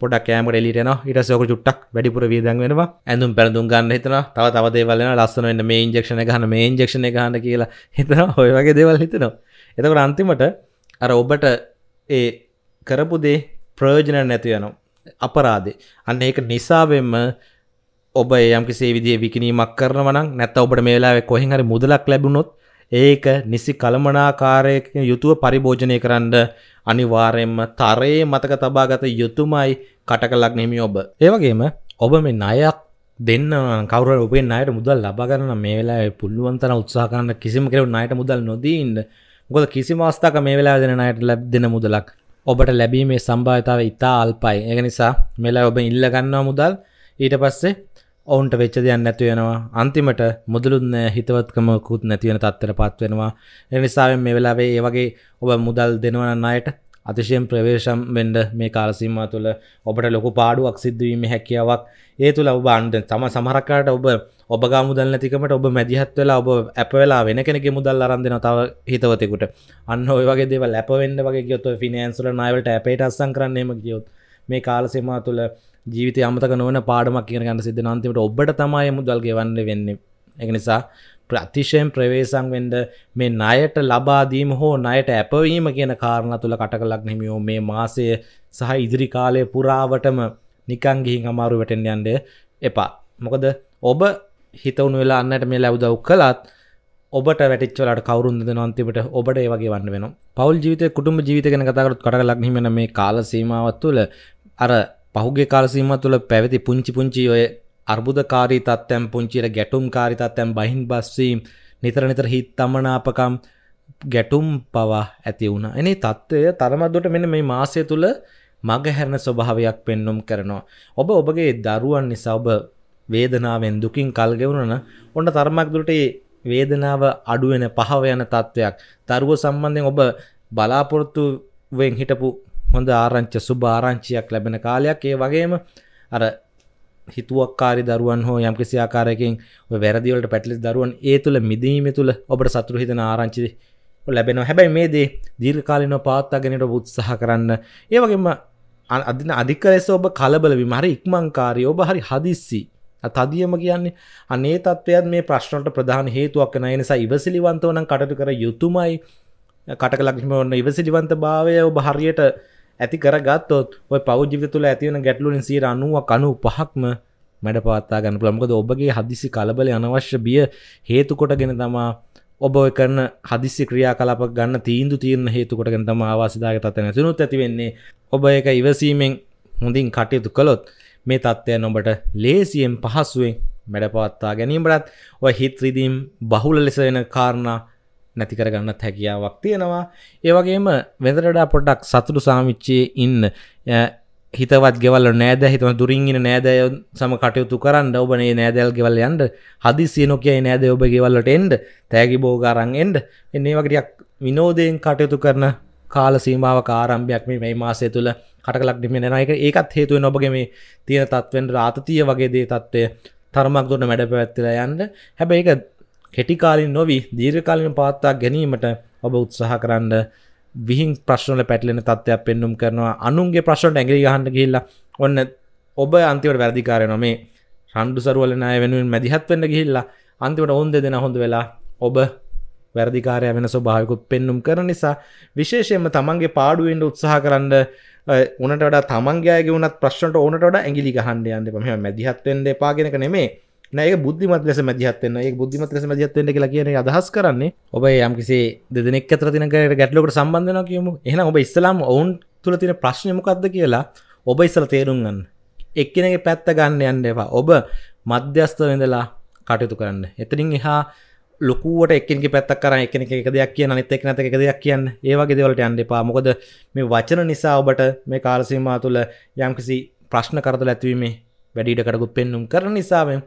පොඩ කෑම ෙලිටන ඉට සෝක චුට්ටක් වැඩිපුර වියදන් වෙනවා ඇඳුම් පැඳුම් ගන්න හිතන තව තව දේවල්ලන ලස්සන වන්න මේ ඉන්ජක්ෂණ ගහන මේ ඉන්ජක්ෂණ ගහන්න කියලා හිතන ඔය වගේ දේවල් හිතනවා එතකට අන්තිමට අර ඔබට ඒ කරපු දේ ප්‍රයෝජන නැතියනම් අපරාදේ අන්න ඒක නිසාවෙන්ම ඔබ යම්කිසේ විදිිය විකිනීමක් කරනවන නැත ඔබට මේලාවෙ කොහෙන් හරි මුදලක් ලැබුණොත් ඒක නිසි කළමනාකාරයක යුතුව පරිභෝජනය කරන්න අනිවාරයෙන්ම තරයේ මතක තබාගත යුතුමයි කටකලක් නෙමි ඔබ. ඒවගේම ඔබ මේ නයක් දෙන්න කවර ඔබේ අයට මුදල් ලබාගරන මේලා පුල්ලුවන්තන උත්සාහරන්න කිසිම කෙරව අයට මුදල් නොදීන්ට ගොද කිසි මස්ථාක මේ වෙලා දෙන අයට ලැබ් දෙන මුදලක් ඔබට ලැබීමේ සම්භාවිතාව ඉතා අල්පයි ඒ නිසා මෙලා ඔබ ඉල්ලගන්නවා මුදල් ඊට පස්සේ ඔවුන්ට වෙච්ච දෙයක් නැති වෙනවා අන්තිමට මුදලුත් හිතවත්කමකුත් නැති වෙන තත්ත්වයට පත් වෙනවා ඒ නිසා මේ වෙලාවේ ඒ වගේ ඔබ මුදල් දෙනවා ණයට අතිශයෙන් ප්‍රවේශම් වෙන්න මේ කාල සීමාව තුළ ඔබට ලොකු පාඩුවක් සිද්ධ වීමේ හැකියාවක් ඒ තුළ ඔබ අන්න තම සමහරකාට ඔබ ඔබ ගා මුදල් නැතිකමට ඔබ මැදිහත් වෙලා ඔබ ඇප වෙලා වෙන කෙනෙකුගේ මුදල් අරන් දෙනවා තව හිතවතෙකුට අන්න ඔය වගේ දේවල් ඇප වෙන්න වගේ ගියොත් ඔය ෆිනෑන්ස් වල ණය වලට ඇපේට අස්සම් කරන්න එහෙම ගියොත් මේ කාල සීමාව තුළ ජීවිත අමතක නොවන පාඩමක් කියන ගන්න සිද නන්තිමට ඔබට තමයි මුදල්ගේ වන්න වෙන්න එක නිසා ප්‍රතිශයෙන් ප්‍රවේසං වෙන්ඩ මේ නයට ලබාදීම හෝ නයට ඇපවීම කියන කාරණ තුළ කට කලක් නෙමියෝ මේ මාසය සහ ඉදිරි කාලය පුරාවටම නිකං ගිහින් අමාරු වැටෙන් යන්ඩ එපා මොකද ඔබ හිතවුණු වෙලා අන්නට මේ ලැබදව් කළත් ඔබට වැටිච්වලට කවරුන්ද නොන්තිමට ඔබට ඒවගේ වන්න වෙන පවල් ජීවිත කුටුම ජීවිතගෙන කතාකරත් කටලක් හිමන මේ කාල සීමාවත් තුළ අර පහුගේ කාලසීම තුළ පැවැති පුංචි පුංචි ඔය අර්බුදකාරී තත්ත්වයන් පුංචිට ගැටුම් කාරී තත්ත්වයන් බහින් බස්වීම් නිතර නිතර හිත් තමනාපකම් ගැටුම් පවා ඇති වුණ එනි තත්ත්වය තරමදොට මෙන මේ මාසය තුළ මගහැරණ ස්වභාවයක් පෙන්නුම් කරනවා. ඔබ ඔබගේ දරුවන් නිසා ඔබ වේදනාවෙන් දුකින් කල්ගෙවුණන ඔන්න තර්මක් දුරට වේදනාව අඩුවෙන පහව යන තත්ත්වයක් දරුව සම්බන්ධයෙන් ඔබ බලාපොරොත්තුවෙන් හිටපු හොඳ ආරංච සුභ ආරංචියක් ලැබෙන කාලයක් ඒ වගේම අර හිතුවක්කාරි දරුවන් හෝ යම් කිසි ආකාරයකින් වැරදිවලට පැටලිස් දරුවන් ඒ තුළ මිදීම තුළ ඔබට සතුරු හිතන ආරංචි ලැබෙනවා හැබැයි මේ දේ දීර්ඝකාලීනව පවත්වාගෙනට උත්සාහ කරන්න ඒ වගේම අදින අධික ලෙස ඔබ කලබල වීම හරි ඉක්මන්කාරී ඔබ හරි හදිස්සි තදියම කියන්නේ අනේ තත්ත්වයන් මේ ප්‍රශ්නට ප්‍රධාන හේතුවක් වෙන නිසා ඉවසිලිවන්තව නම් කටයුතු කර යුතුමයි කටක ලක්ෂණ වන්න ඉවසිලිවන්ත භාවය ඔබ හරියට ඇති කරගත්තොත් ඔය පෞද්ජිවිත තුළ ඇතිවන ගැටලුලින් සිය අනුව කනු පහක්ම මැඩ පවත්තා ගන්න පුළමකද ඔබගේ හදිසි කලබල අනවශ්‍ය බිය හේතුකොටගෙන තමා ඔබ කරන හදිසි ක්‍රියා කලප ගන්න තීන්දු තීරණ හේතුකොටගෙන තම ආවාසිදාග තත්ත නැතිනුත් ඇතිවෙන්නේ ඔබ එක ඉවසීමෙන් හොඳින් කටයුතු කළොත් මේ තත්ත්වය නොබට ලේසියෙන් පහසුවෙන් මැඩ පවත්තා ගැනීමටත් ඔය හිත්‍රිදීම් බහුල ලෙස වෙන කාරණා නැති කරගන්නත් හැකියාවක් තියෙනවා ඒවගේම වෙදරඩා පොඩක් සතුරු සාමිච්චයේ ඉන්න හිතවත් ගෙවල නෑද හිතම දුරින් ඉන්න නෑදය සම කටයුතු කරන්න ඔබනේ නෑදැල් ගෙවල් යන්ට හදි සියනො කියයි නෑද ඔබ ගෙවල්ලට එන්ඩ තෑගි බෝගාරන් එන්ඩ එන්නේ වගටයක් විනෝදයෙන් කටයුතු කරන කාල සීමාව කාරම්භයක් මේ මේ මාසය තුළ කටකලක් ඩිම නයක ඒකත් හේතුව නොබගේ මේ තියෙන තත්වෙන්ට රාතතිය වගේ දේ තත්ත්වය තරමක් දුන්න මැඩ පැවැත්තිල යන්න හැබැයි එක කෙටිකාලින් නොවී දීර්ඝකාලින පවත්වා ගැනීමට ඔබ උත්සාහ කරන්න විහිං ප්‍රශ්නල පැටලෙන තත්ත්වයක් පෙන්නුම් කරනවා අනුන්ගේ ප්‍රශ්නට ඇඟිලි ගහන්න ගිහිල්ලා ඔන්න ඔබ අන්තිමට වැරදිකාරය නොමේ රණ්ඩු සරුවලන අය වෙනුවෙන් මැදිහත් වෙන්න ගිහිල්ලා අන්තිමට ඔවුන් දෙදෙනා හොඳ වෙලා ඔබ වැරදිකාරය වෙන ස්වභාවිකුත් පෙන්නුම් කරන නිසා විශේෂයෙන්ම තමන්ගේ පාඩුවෙන්ට උත්සාහ කරන්න උනට වඩා තමන්ගේගේ වුණත් ප්‍රශ්නට ඕනට වඩා ඇඟිලි ගහන්න යන්න එපා මෙහෙම මැදිහත් වෙන්න එපා කියනක නෙමෙයි නෑක බුද්ධිමත් ලෙස මැදිහත්වන්න ඒ බුද්ධිමත් ලෙස මැදිහත්වෙන්න කියලා කියන අදහස් කරන්නේ ඔබ යම්කිසේ දෙනෙක් අතර තිනකට ගැටලොකට සම්බන්ධන කියමු එහ ඔබ ඉස්සලාම් ඔවුන් තුළ තින ප්‍රශ්නයමකක්ද කියලා ඔබ ඉස්සල තේරුම්ගන්න එක්කෙනගේ පැත්ත ගන්න යන්න එවා ඔබ මධ්‍යස්ථ වෙඳලා කටයුතු කරන්න එතරින් එහා ලොකුවට එකක පැත්තක් කර එකන එක දෙයක් කියන අනිත එක් නැත එක දෙයක් කියන්න ඒවාගේ දෙවලට අන්ඩ එපා මොකද මේ වචන නිසා ඔබට මේ කාලසීමා තුළ යම්කිසි ප්‍රශ්න කරත ඇත්වීමේ වැඩිඩ කරගු පෙන්නුම් කරන නිසාවෙන්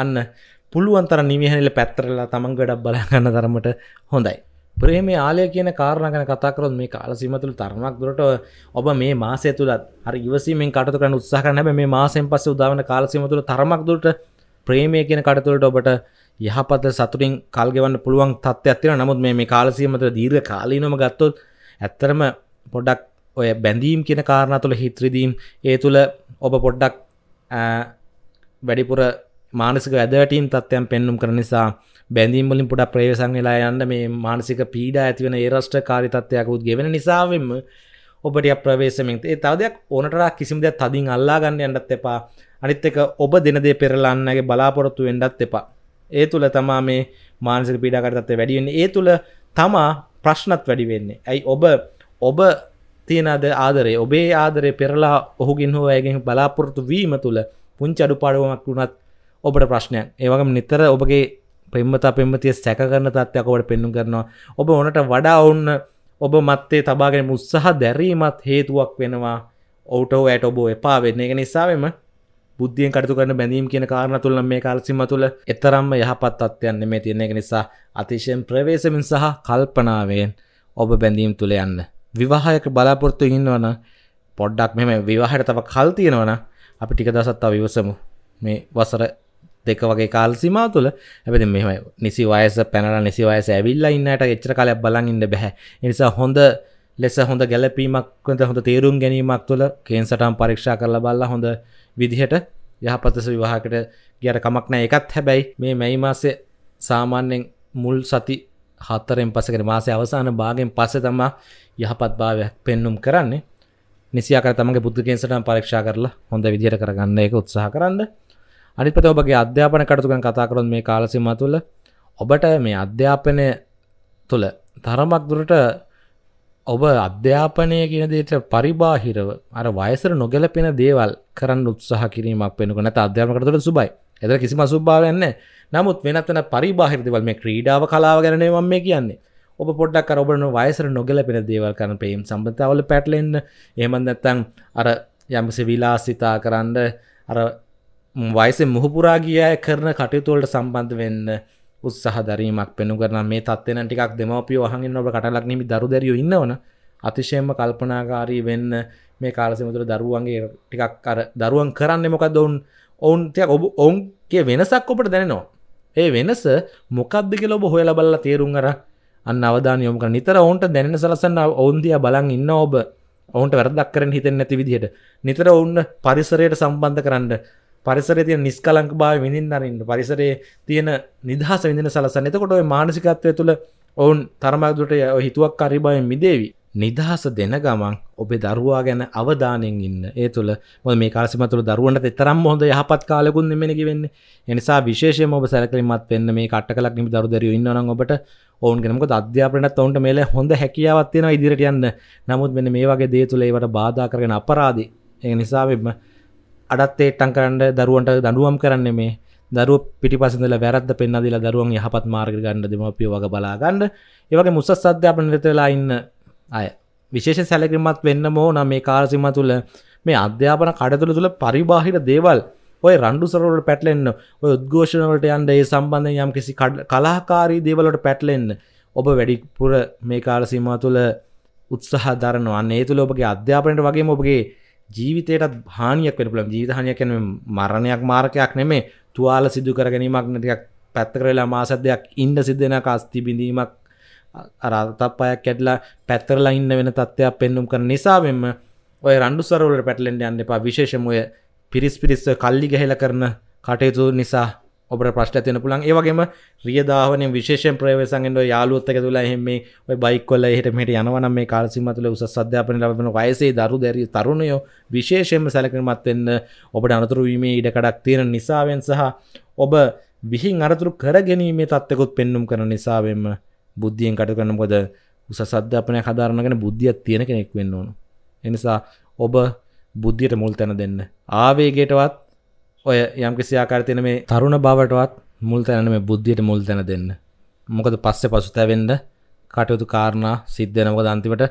අන්න පුළුවන්තර නිමිහැනිල පැත්තරලා තමන් ගඩක් බලාගන්න තරමට හොඳයි. ප්‍රේම ආලය කියන කාරණගන කතාකරොත් මේ කාල සිමතුළ තරමක් දුරට ඔබ මේ මාසය තුළත් හරි ඉවසීමෙන් කටතු කරන උත්සාහන මේ මාසෙන් පස්ස උදාවන කාලසිමතුළ තරමක් දුරට ප්‍රේමය කියන කටතුළට ඔබට යහපත සතුරින් කල්ගෙවන්න පුළුවන් තත්ත්ව ඇතින නමුත් මේ කාලසීමත දීර්ඝ කාලීනොම ගත්තොත් ඇත්තරම පොඩක් ඔය බැඳීම් කියන කාරණ තුළ හිත්‍රදීම් ඒ තුළ ඔබ පොඩ්ඩක් වැඩිපුර මානසික වැදවැටින් තත්ත්යන් පෙන්නුම් කර නිසා බැඳීම්වලින් පුඩ ප්‍රේවසංවෙලා යන්න මේ මානසික පීඩා ඇතිවන ඒරෂ්ට කාරිතත්වයකුත් ගෙවෙන නිසාවෙන්ම ඔබට ප්‍රවේශමෙන් ඒ තවදයක් ඕනටරා කිසිම දෙයක් තදින් අල්ලා ගන්න යන්නත් එපා අනිත් එක ඔබ දෙනදේ පෙරලන්නගේ බලාපොරොත්තු වෙන්නත් එපා ඒ තුළ තමා මේ මානසික පීඩාකරතත්ව වැඩිවෙන්න ඒ තුළ තමා ප්‍රශ්නත් වැඩි වෙන්නේ ඇයි ඔබ ඔබ තියෙනද ආදරේ ඔබේ ආදරය පෙරලා ඔහුගින් හෝ ඇගෙන් බලාපොරොත්තු වීම තුළ පුංචි අඩුපාඩුවමක් වුණත් ඔබට ප්‍රශ්නයක් ඒවගේ නිතර ඔබගේ පෙම්මතා පෙම්මතිය සැක කරන තත්වයක්කොට පෙන්නු කරනවා ඔබ ඕනට වඩා ඔවුන්න ඔබ මත්තේ තබාගෙන උත්සාහ දැරීමත් හේතුවක් වෙනවා ඔවුටෝ ඇයට ඔබ එපා වෙන්න එක නිසාවෙම බුද්ධියෙන් කටතු කරන බැඳීම් කියන කාරණ තුළ මේ කල්සිම තුළ එතරම්ම යහපත් අත්යන්න මේ තියෙන එක නිසා අතිශයෙන් ප්‍රවේශමින් සහ කල්පනාවෙන් ඔබ බැඳීම් තුළ යන්න. විවාහයක බලාපොරත්තු ඉන්නවන පොඩ්ඩක් මෙම විවාහයට තව කල් තියෙනවන අපි ටික දසත්තා විවසමු මේ වසර දෙක වගේ කාල්සිම තුළ ඇති මෙම නිසි වයස පැනල නිසි වයස ඇවිල්ලා ඉන්නට එච්චර කලයක් බලන් ඉන්න බැහැ නිසා හොඳ ලෙස හොඳ ගැලපීමක්ද හොඳ තේරුම් ගැනීමක් තුළ කේන් සටම් පරීක්ෂා කරලා බල්ලා හොඳ විදිහට යහපතස විවාහකට ගියට කමක් නෑ එකත් හැබැයි මේ මැයි මාසේ සාමාන්‍යෙන් මුල් සති හත්තරෙන් පසකට මාසය අවසාන භාගෙන් පස තමා යහපත් භාවයක් පෙන්නුම් කරන්නේ නිසියාකර තමගේ බුද්ධ කේන්සටම් පරීක්ෂා කරලා හොඳ විදිහට කරගන්න එක උත්සාහ කරන්න අනිපත ඔබගේ අධ්‍යාපන කටතුකන් කතා කරොත් මේ කාලසිම තුළ ඔබට මේ අධ්‍යාපනය තුළ තරමක් දුරට ඔබ අධ්‍යාපනය කියන දේට පරිබාහිරව අර වයසර නොගැලපෙන දේවල් කරන්න උත්සාහ කිරීමක් වෙනක නැත අධ්‍යාපනකටතුට සුබයි එද කිසිම සුභාවයන්න නමුත් වෙනත්වන පරිබාහිර දෙවල් මේ ක්‍රීඩාව කලාව ගැනේ මම මේ කියන්නේ ඔබ පොඩ්ඩක් ඔබන වයසර නොගැලපෙන දේවල් කරන පේම් සම්බතාවල පැටලෙන්න්න ඒමන් නැත්තං අර යම්ස විලාසිතා කරන්න අර වයිසෙන් මුහපුරා ගිය කරන කටයුතුවලට සම්බන්ධ වෙන්න උත්සාහ දරීමක් පෙනු කරන මේ තත්වෙන ටිකක් දෙමපිය වහගෙන් ඔබ කටලක් නෙමි දරු දැරිය ඉන්නවන අතිශයෙන්ම කල්පනාකාරී වෙන්න මේ කාලසිමතුර දරුවන්ගේ ටිකක් අර දරුවන් කරන්න මොකක් දවුන් ඔවුන් තියක් ඔබ ඔවුන්ගේ වෙනසක් ඔපට දැනෙනවා. ඒ වෙනස මොකක්දක ලොබ හොයල බල්ලා තේරුම් අර අන්න අවධාන යොමක නිතර ඔවුන්ට දැනෙන සලසන්න ඔවුන්දිය බලන් ඉන්න ඔබ ඔවුන්ට වැරදක් කරන හිතෙන් නැති විදිහට නිතර ඔවුන්න පරිසරයට සම්බන්ධ කරන්න පරිසර තිය නිස්කලංක භාව විඳින් අරන්න පරිසරේ තියෙන නිදහස විඳන සලසන එතකොට ඔය මානසිකත්වය තුළ ඔවුන් තරමක්දුට ඔය හිතුවක් කරිබයෙන් මිදේවි නිදහස දෙන ගමන් ඔබේ දරුවා ගැන අවධානයෙන් ඉන්න ඒ තුළ මො මේ කාසිමතුළ දරුවන්ට එතරම් හොඳ යහපත් කාලකුන් මෙමනකි වෙන්න එනිසා විශේෂය ඔබ සැකලිමත් වෙන්න මේ කට කලක් නිම දරුදර ඉන්නන ඔබට ඔවුන් ගෙනක අධ්‍යාපනට ඔවන්ට මේල හොඳ හැකියාවත්යෙන ඉදිරිට යන්න නමුත් මෙන මේ වගේ දේ තුළේවට බාධා කරගෙන අපරාදි ඒ නිසාවෙම අඩත් ඒට්ටන් කරන්න දරුවන්ට දඩුවම් කරන්න මේ දරු පිටිපසඳල වැරද පෙන්න්නදිලා දරුවන් යහපත් මාර්ග ගණඩ දෙමපිය වග බලාගන්න ඒවගේ මුසස් අධ්‍යාපන නිතලා ඉන්න අය විශේෂ සැලකිමත් වෙන්න මෝ නම් මේ කාරසිම තුළ මේ අධ්‍යාපන කඩතුළ තුළ පරිබාහිට දේවල් ඔය රන්ඩු සරවලට පැටලෙන්න්න ඔය උද්ඝෝෂණවලට යන්ට ඒ සම්බන්ධ යම් කිසි කලාකාරී දේවලට පැටලෙන්න්න ඔබ වැඩිපුර මේ කාලසීම තුළ උත්සාහ දරනවා අන්නේ තුළ ඔබගේ අධ්‍යාපනයට වගේ ඔබගේ ජීවිතයටත් භානයක් වෙන පුළම් ජීවිතහනයක් කැන මරණයක් මාර්කයක් නෙමේ තුවාල සිදු කර ගැනීමක් නටක් පැත්ත කරලා මාසදයක් ඉන්ඩ සිද්ධෙන කාස්ති බිඳීමක් අරතත් පයක් කැඩලා පැත්තරලා ඉන්න වෙන තත්ත්වයක් පෙන්නුම් කර නිසාවෙන්ම ඔය රන්ඩු සරවලට පැටලෙන්ට යන්න එපා විශේෂමය පිරිස් පිරිස්ස කල්ලි ගැහෙල කරන කටයුතු නිසා ඔබට ප්‍රශ්ට තියන පුළන් ඒවගේම රියදාවන විශේෂෙන් ප්‍රවේසන්ෙන්ට යාලුත්තක තුලා එහෙම ඔය බයිකොල හට මට යනවන මේ කාලසිමතුල උස අධ්‍යාපන ලබන වයසේ දරු දැරි තරුණයෝ විශේෂෙන්ම සැලකිනමත්වෙන්න ඔබට අනතුරුවීමේ ඉඩකඩක් තියෙන නිසාවෙන් සහ ඔබ විහින් අරතුරු කරගැනීමේ තත්තකුත් පෙන්නුම් කරන නිසාවෙන්ම බුද්ධියෙන් කට කරනකොද උස සධ්‍යාපනය හදාරණගෙන බුද්ධියත් තියෙන කෙනෙක් වෙන්න ඕනු එනිසා ඔබ බුද්ධියට මුල් තැන දෙන්න ආවේගේටවත් ඔය යම් කිසියාකාර තියෙන මේ තරුණ බවටවත් මුල් තැන මේ බුද්ධියට මුල් තැන දෙන්න මොකද පස්සේ පසුතැවෙන්න කටයුතු කාරණා සිද්ධ වෙනකොට අන්තිමට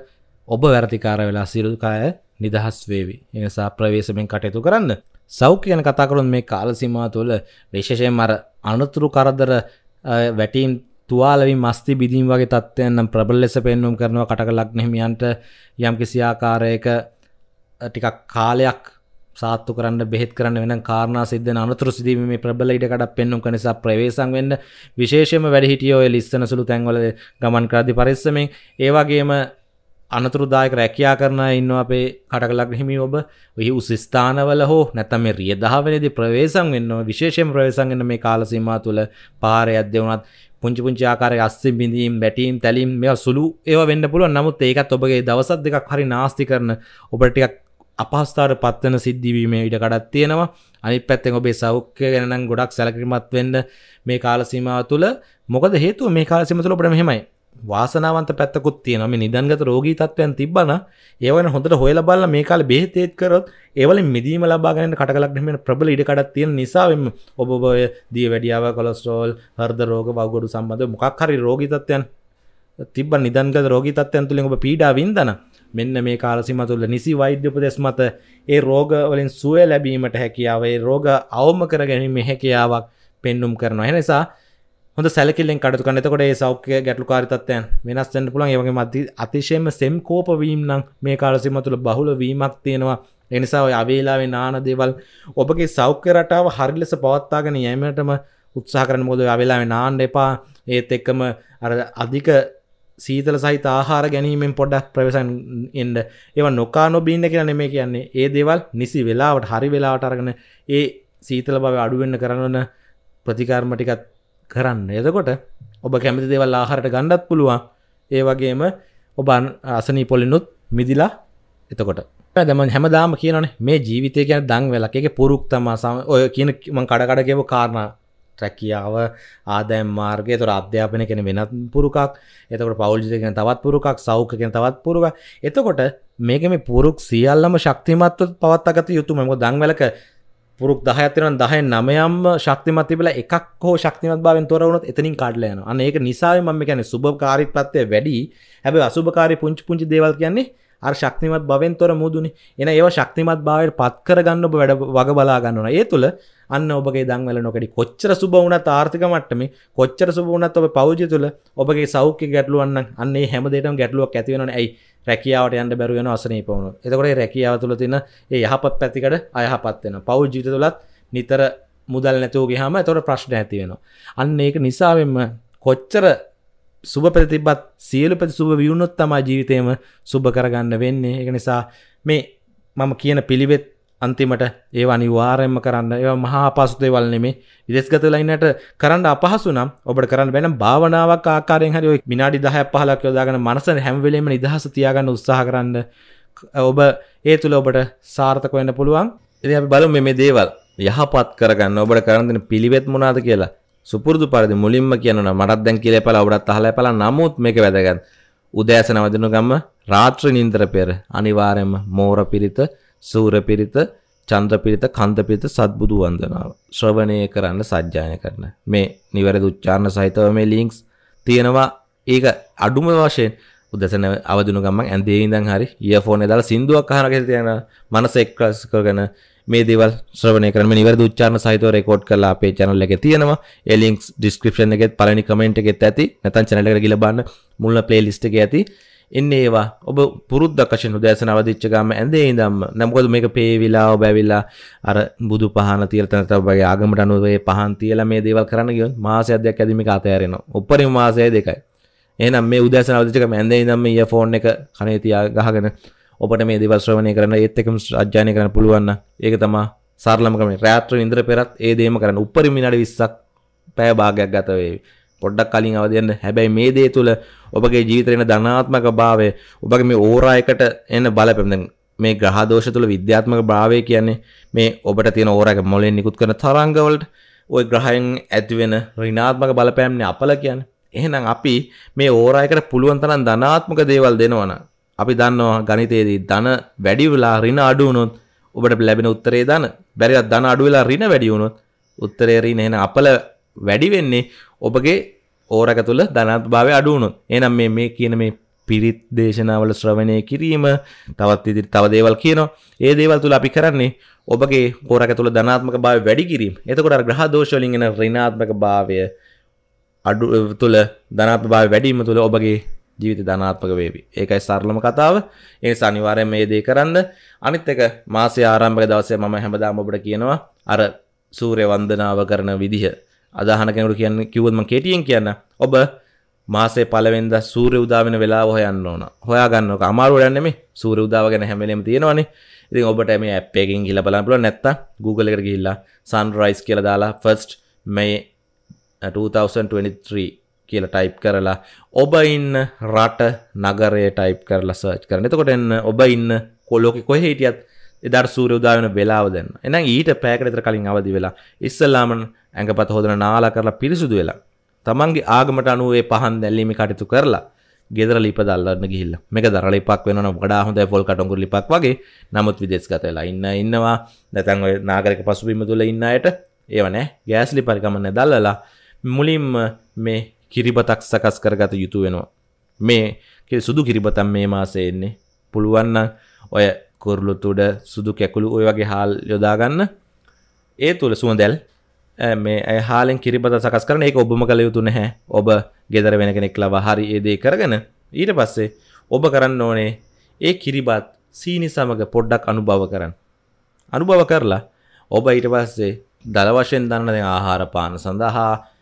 ඔබ වැරදිකාර වෙලා සියලු කය නිදහස් වේවි. ඒ නිසා ප්‍රවේශමෙන් කටයුතු කරන්න. සෞඛ්‍ය ගැන කතා කරොත් මේ කාල සීමාව තුළ විශේෂයෙන්ම අර අනතුරු කරදර වැටීම් තුවාලවි මස්ති බිඳීම් වගේ තත්ත්වයන් නම් ප්‍රබල ලෙස පෙන්වුම් කරනවා කටක ලග්න හිමියන්ට යම්කිසි ආකාරයක ටිකක් කාලයක් සාත්තු කරන්න බෙහෙත් කරන්න වෙන කාරණ සිද්ධන අනතුර සිදීම මේ ප්‍රබල ඉඩකඩක් පෙන්නුම් නිසා ප්‍රවේශම් වෙන්න විශේෂම වැඩිහිටියෝ ඔය ලිස්සන සුළු තැන්වල ගමන් කරද්දි පරිස්සමෙන් ඒ වගේම අනතුරුදායක රැකියා කරන ඉන්නවා අපේ කටකලක් හිමි ඔබ ඔහි උස් ස්ථානවල හෝ නැත්නම් මේ රියදහවලදී ප්‍රවේශම් වෙන්න විශේෂයෙන් ප්‍රවේශම් වෙන්න මේ කාල සීමාව තුළ පාරේ යද්දී පුංචි පුංචි ආකාරය අස්සි බිඳීම් බැටීම් තැලීම් මෙ සුළු ඒව වෙන්න පුළුව නමුත් ඒකත් ඔබගේ දවසත් දෙකක් හරි නාස්ති කරන ඔබටිකක් අපහස්ථාවට පත්වන සිද්ධවීමේ ඉඩ කඩත් තියෙනවා අනි පැත්තෙන් ඔබේ සෞඛ්‍ය ගැනම් ගොඩක් සැලකිරිමත් වෙන්න මේ කාලසිමාව තුළ මොකද හේතුව මේ කාලසිම තුළ ප්‍රම හෙමයි වාසනාවන්ත පැත්තකුත් තියෙනම නිදන්ගත රෝගී තත්වයන් තිබ්බන ඒවන හොඳට හොයල බල්ල මේ කාල බෙහතේත් කරොත් ඒවල මිදීම ලබාගෙන කටලක්නම ප්‍රබල ඉඩකඩත් තියෙන නිසාවෙන් ඔබ ඔය දිය වැඩියාව කොලස්ටෝල් හර්ද රෝග වගොඩු සම්බඳ මොකක් හරි රෝගී තත්වයන් තිබ නිදන්ග රෝගී තත්වයන් තුළින් ඔබ පීඩා වින්දන මෙන්න මේ කාලසිම තුළ නිසි වෛද්‍යපදෙස් මත ඒ රෝගවලින් සුවය ලැබීමට හැකියාවේ රෝග අවම කර ගැනීම හැකියාවක් පෙන්නුම් කරනවා එනිසා හොඳ සැලකිල්ලෙන් කටතු කන්නතකොට ඒ සෞඛ්‍ය ගැටලු කාරිතත්වයන් වෙනස් වෙන්න පුළුවන් ඒ වගේම අතිශයම සෙම් කෝප වීම නම් මේ කාලසිම තුළ බහුල වීමක් තියෙනවා එනිසා ඔය අවේලාවේ නාන දේවල් ඔබගේ සෞඛ්‍ය රටාව හරි ලෙස පවත්වාගෙන යෑමටම උත්සාහ කරන මොකද අවේලාවේ නාන්න එපා ඒත් එක්කම අර අධික සීතල සහිත ආහාර ගැනීමෙන් පොඩ්ඩක් ප්‍රවසන් එන්ඩ ඒව නොකා නොබීන්න කියන නෙමේ කියන්නේ ඒ දේවල් නිසි වෙලාවට හරි වෙලාවට අරගෙන ඒ සීතල බව අඩුවෙන්න්න කරන්නන ප්‍රතිකාර්මටිකත් කරන්න එදකොට ඔබ කැමති දේවල් ආහාරට ගණ්ඩත් පුළුවන් ඒ වගේම ඔබන් අසනී පොලිනුත් මිදිලා එතකොට දම හැමදාම කියනනේ මේ ජීවිතය කියන දං වෙලක පුරුක්තම සම ඔය කියන මං කඩකඩගෙව කාරණා රැකියාව ආදෑම් මාර්ගය තොර අධ්‍යාපන කෙන වෙනත් පුරුකක් එතකට පවල්ජිකෙන තවත් පුරුකක් සෞඛ කෙන තවත් පුරුක එතකොට මේක මේ පුරුක් සියල්ලම ශක්තිමත්ව පවත්තගත යුතු මෙම දංවලක පුරුක් දහඇතිරන දහය නමයම් ශක්තිමතිබල එකක් හෝ ශක්තිමත් භාවෙන් තොරවුණත් එතනින් කාඩලයන අන ඒක නිසාය මම කැන සුභකාරිත්වත්වය වැඩි හැබ අසුභකාරි පුංචි පුංචි දේවල් කියන්නේ අර ශක්තිමත් බවෙන් තොර මුදුනි එන ඒ ශක්තිමත් භාවයට පත්කර ගන්න ඔබ වැඩ වග බලා ගන්නන ඒ තුළ අන්න ඔබගේ දංවල නොකට කොච්චර සුබ වුණ තාර්ථක මට්ටමි කොච්චර සුබ වුණත් ඔබ පෞජ තුළ ඔබගේ සෞඛ්‍ය ගැටලුවන්න අන්නේ හැමදේටම ගැටලුවක් ඇතිවෙන ඇයි රැකියාවට යන්න බැරුවෙන අසනී පවුණු එතකොට රැකියාව තුළ තින ඒ යහපත් පැතිකට අයහපත් වෙන පෞජීත තුළත් නිතර මුදල් නැතුවගේ හම තොර ප්‍රශ්න ඇතිවෙනවා අන්න ඒක නිසාවෙන්ම කොච්චර සුබ පැතිබත් සියලු පැති සුබ වියුණොත් තමා ජීවිතයම සුබ කරගන්න වෙන්නේ එක නිසා මේ මම කියන පිළිවෙත් අන්තිමට ඒ අනිවාරයම කරන්න ඒ මහා පසුතේවල් නෙමේ විදෙස්ගත ලයින්නට කරන්න අපහසු නම් ඔබට කරන්න බැන භාවනාවක් ආකාරයෙන් හරි ඔය විනාඩි 10ක් 15ක් යොදාගෙන මනස හැම වෙලෙම නිදහස තියාගන්න උත්සාහ කරන්න ඔබ ඒ තුල ඔබට සාර්ථක වෙන්න පුළුවන් ඉතින් අපි බලමු මේ දේවල් යහපත් කරගන්න ඔබට කරන්න දෙන පිළිවෙත් මොනවාද කියලා සුපුරදු පරිදි මුලින්ම කියනවා මටත් දැන් කියලා එපලා ඔබටත් අහලා එපලා නමුත් මේක වැදගත් උදෑසන වදිනු ගම රාත්‍රී නින්දර පෙර අනිවාර්යයෙන්ම මෝර පිරිත සූර පිරිත චන්ද්‍ර පිරිත කන්ද පිරිත සත්බුදු වන්දනාව ශ්‍රවණය කරන්න සජ්ජායන කරන මේ නිවැරදි උච්චාරණ සහිතව මේ ලින්ක්ස් තියෙනවා ඒක අඩුම වශයෙන් උදැසන අවදිනු ගමන් ඇඳේ ඉඳන් හරි ඊයර්ෆෝන් එක දාලා සින්දුවක් අහන කෙනෙක් තියෙනවා මනස එක්කස් කරගෙන මේ දේවල් ශ්‍රවණය කරන මේ නිවැරදි උච්චාරණ සහිතව රෙකෝඩ් කරලා අපේ channel එකේ තියෙනවා. ඒ links description එකෙත් පළවෙනි comment එකෙත් ඇති. නැත්නම් channel එකට ගිහලා බලන්න මුල්ම playlist එකේ ඇති. එන්නේ ඒවා ඔබ පුරුද්දක්කශන උදෑසන අවදිච්ච ගාම ඇඳේ ඉඳන්ම නමුකද මේක පේවිලා ඔබ ඇවිල්ලා අර බුදු පහන තියලා තන තබගේ ආගමට අනුව ඒ පහන් තියලා මේ දේවල් කරන්න ගියොත් මාසයක් දෙකක් ඇදී මේක අතහැරෙනවා. උපරිම මාසය දෙකයි. එහෙනම් මේ උදෑසන අවදිච්ච ගාම ඇඳේ ඉඳන්ම ඉයර්ෆෝන් එක කනේ තියා ගහගෙන ඔබට මේ දෙවශ්‍රවණය කරන්න ඒත්තකම අධ්‍යානය කරන පුළුවන්න ඒක තමා සාර්ලමකම රෑත්‍ර ඉන්ද්‍ර පෙරත් ඒ දේම කරන්න උපරි මිනට විස්සක් පෑ භාගයක් ගතවේ පොඩ්ඩක් කලින් අවදයන්න හැබැයි මේ දේ තුළ ඔබගේ ජීවිතරෙන ධනාත්මක භාවය ඔබගේ මේ ඕරායකට එන්න බලපෙමදැන් මේ ග්‍රහදෝෂ තුළ විද්‍යාත්මක භාවය කියන්නේ මේ ඔබට තියෙන ඕරක මොලෙන් නිකුත් කරන තරංගවලට ඔය ග්‍රහයෙන් ඇතිවෙන රිනාත්මක බලපෑම්නේ අපල කියන්න එහෙනම් අපි මේ ඕරායකට පුළුවන් තරම් ධනාත්මක දේවල් දෙනවනම් අපි දන්නවා ගනිතේදී ධන වැඩි වෙලා ඍණ අඩු වුණොත් ඔබට ලැබෙන උත්තරේ ධන. බැරිවත් ධන අඩු වෙලා ඍණ වැඩි වුණොත් උත්තරේ ඍණ එහෙනම් අපල වැඩි වෙන්නේ ඔබගේ ඕරක තුල ධනාත්භාවය අඩු වුණොත්. එහෙනම් මේ මේ කියන මේ පිරිත් දේශනාවල ශ්‍රවණය කිරීම තවත් ඉදිරි තව දේවල් කියනවා. ඒ දේවල් තුල අපි කරන්නේ ඔබගේ හෝරක තුල ධනාත්මක භාවය වැඩි කිරීම. එතකොට අර ග්‍රහ දෝෂ වලින් එන ඍණාත්මක භාවය අඩු තුල ධනාත්මක භාවය වැඩි වීම තුල ඔබගේ ජීවිත ධනාත්මක වේවි. ඒකයි සරලම කතාව. ඒ නිසා අනිවාර්යයෙන් මේ දේ කරන්න. අනිත් එක මාසයේ ආරම්භක දවසේ මම හැමදාම ඔබට කියනවා අර සූර්ය වන්දනාව කරන විදිහ. අදාහන කෙනෙකුට කියන්නේ කිව්වොත් මම කෙටියෙන් කියන්න. ඔබ මාසේ පළවෙනිදා සූර්ය උදා වෙන වෙලාව හොයන්න ඕන. හොයා ගන්න ඕක අමාරු වැඩක් නෙමෙයි. සූර්ය උදාව ගැන හැම වෙලෙම තියෙනවනේ. ඉතින් ඔබට මේ ඇප් එකකින් ගිහලා බලන්න පුළුවන් නැත්තම් Google එකට ගිහිල්ලා sunrise කියලා දාලා first May 2023 uh, කියලා ටයිප් කරලා ඔබ ඉන්න රට නගරය ටයිප් කරලා සර්ච් කරන එතකොට එන්න ඔබ ඉන්න කොලෝකෙ කොහෙ හිටියත් එදාට සූර්ය උදා වෙන වෙලාව දැන්. එහෙනම් ඊට පැයකට විතර කලින් අවදි වෙලා ඉස්සලාම ඇඟපත හොදන නාලා කරලා පිරිසුදු වෙලා තමන්ගේ ආගමට අනුව ඒ පහන් දැල්ලීමේ කටයුතු කරලා ගෙදර ලිප දල්ලන්න ගිහිල්ලා. මේක දරල ඉපක් වෙනවනම් වඩා හොඳයි ෆොල් කටුඟුරු ලිපක් වගේ. නමුත් විදේශගත වෙලා ඉන්න ඉන්නවා. නැත්නම් ඔය නාගරික පසුබිම තුල ඉන්න අයට ඒව නැහැ. ගෑස් ලිප පරිගමන දැල්ලලා මුලින්ම මේ කිරිබතක් සකස් කරගත යුතු වෙනවා. මේ සුදු කිරිබතම් මේ මාසේ එන්නේ. පුළුවන්න ඔය කුරලු තුඩ සුදු කැකුළු ඔය වගේ හාල් යොදාගන්න. ඒ තුළ සුවදැල් මේ හාලෙන් කිරිබත සකස් කරන එක ඔබම කළ යුතු නැහැ ඔබ ගෙදර වෙන කෙනෙක් ලව හරි ඒදේ කරගෙන ඊට පස්සේ ඔබ කරන්න ඕනේ ඒ කිරිබත් සීනි සමඟ පොඩ්ඩක් අනුභව කරන්න. අනුභව කරලා ඔබ ඊට පස්සේ දළ වශයෙන් දන්න ආහාර පාන සඳහා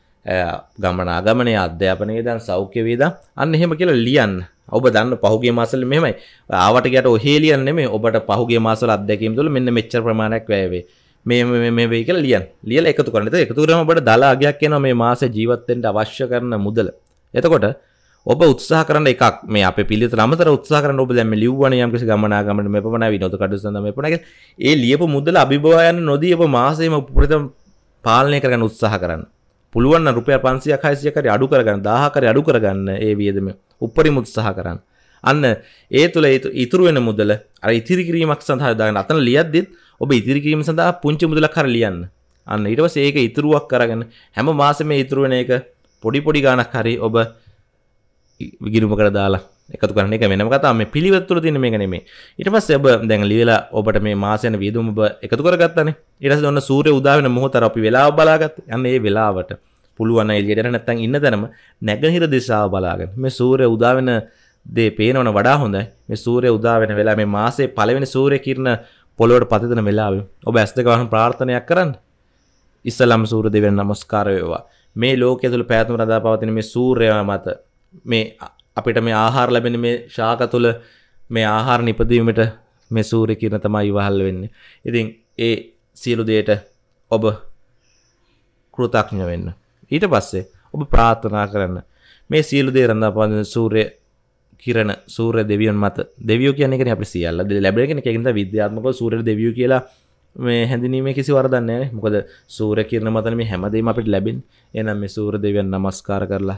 ගමනාගමනය අධ්‍යාපනය දන් සෞඛ්‍ය වේද අන්න එහෙම කියලා ලියන් ඔබ දන්න පහුගේ මාසල මෙමයි ආවට ගැට ඔහේලියන් නෙමේ ඔබට පහුගේ මාසල අධ්‍යැකීම් තුළ මෙන්න මෙච්ච ප්‍රමාණයක් වැයවේ මේ මේ වෙයි කියලා ලියන් ලියලා එකතු කරන්න. ඒක එකතු කරාම ඔබට දලාගයක් එනවා මේ මාසේ ජීවත් වෙන්න අවශ්‍ය කරන මුදල. එතකොට ඔබ උත්සාහ කරන එකක් මේ අපේ පිළිතුර අමතර උත්සාහ කරන ඔබ දැන් මේ ලිව්වන යම් කිසි ගමනාගමනට මේ පමණ විනෝද කටයුතු සඳහා මේ පමණ ඒ ලියපු මුදල අභිභවා යන නොදී ඔබ මාසෙම උපරිතම පාලනය කරගන්න උත්සාහ කරන්න. පුළුවන් රුපය පන්සිය හයිසියකරි අඩු කරගන්න දාහකර අඩු කරගන්න ඒ වියදම උපරිම උත්සාහ කරන්න අන්න ඒ තුළ ඉතුරු වෙන මුදල අර ඉතිරි කිරීමක් සඳහා දාගෙන අතන ලියද්දිත් ඔබ ඉතිරි කිරීම සඳහා පුංචි මුදලක් කර ලියන්න අන්න ඊට පස්සේ ඒක ඉතුරුවක් කරගෙන හැම මාසෙම ඉතුරු වෙන එක පොඩි පොඩි ගාණක් හරි ඔබ ගිණුමකට දාලා එකතු කරන එක වෙනම කතා මේ පිළිවෙත්තුර තින මේ නෙමේ ඉට පස් එබ දැන් ලිවෙලා ඔබට මේ මාසයන වියදුම එකතු කරගත්තන ඉරස ඔන්න සූරය උදාවෙන මොහොතර අපි වෙලා බලාගත් යන්න ඒ වෙලාවට පුළුවන් එල්ලියට නැත්තන් ඉන්න තැනම නැගහිර දිශාව බලාගෙන මේ සූරය උදාවෙන දේ පේනවන වඩා හොඳයි මේ සූරය උදාවෙන වෙලා මේ මාසේ පලවෙනි සූරය කිරණ පොළොවට පතිතන වෙලාව ඔබ ඇස්තකවහන ප්‍රාර්ථනයක් කරන්න ඉස්සලම් සූර දෙවෙන් නමස්කාරයවා මේ ලෝකෙ තුළ පැතුම රදා පවතින මේ සූර්යව මත මේ අපිට මේ ආහාර ලැබෙන මේ ශාක තුළ මේ ආහාර නිපදීමට මේ සූරය කියන තමයි ඉවහල් වෙන්න ඉතින් ඒ සියලු දේට ඔබ කෘතක්ඥ වෙන්න ඊට පස්සේ ඔබ ප්‍රාර්ථනා කරන්න මේ සියලු දේ රඳා පාදන සූරය කිරණ සූර දෙවියන් මත දෙවිය කියන එක අපි සියල්ල ලැබෙන කෙනෙක් විද්‍යාත්මක සූර දෙවිය කියලා මේ හැඳනීම කිසි වරදන්නේ මොකද සූර කිරණ මතන මේ හැමදීම අපිට ලැබින් එනම් මේ සූර දෙවියන් නමස්කාර කරලා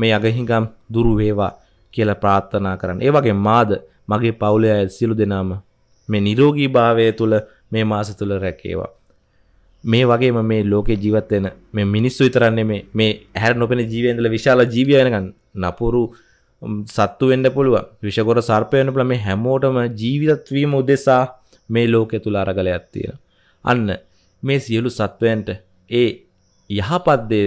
මේ අගහිඟම් දුරු වේවා කියලා ප්‍රාර්ථනා කරන්න. ඒ වගේ මාද මගේ පවුලේ අය සියලු දෙනාම මේ නිරෝගී භාවය තුළ මේ මාස තුළ රැකේවා. මේ වගේම මේ ලෝකේ ජීවත් වෙන මේ මිනිස්සු විතරන්නේ මේ මේ හැර නොපෙන ජීවයන්දල විශාල ජීවය වෙනකන් නපුරු සත්තු වෙන්න පුළුවන්. විෂගොර සර්පය වෙන්න පුළුවන්. මේ හැමෝටම ජීවිතත් වීම උදෙසා මේ ලෝකය තුල අරගලයක් තියෙනවා. අන්න මේ සියලු සත්වයන්ට ඒ යහපත් දේ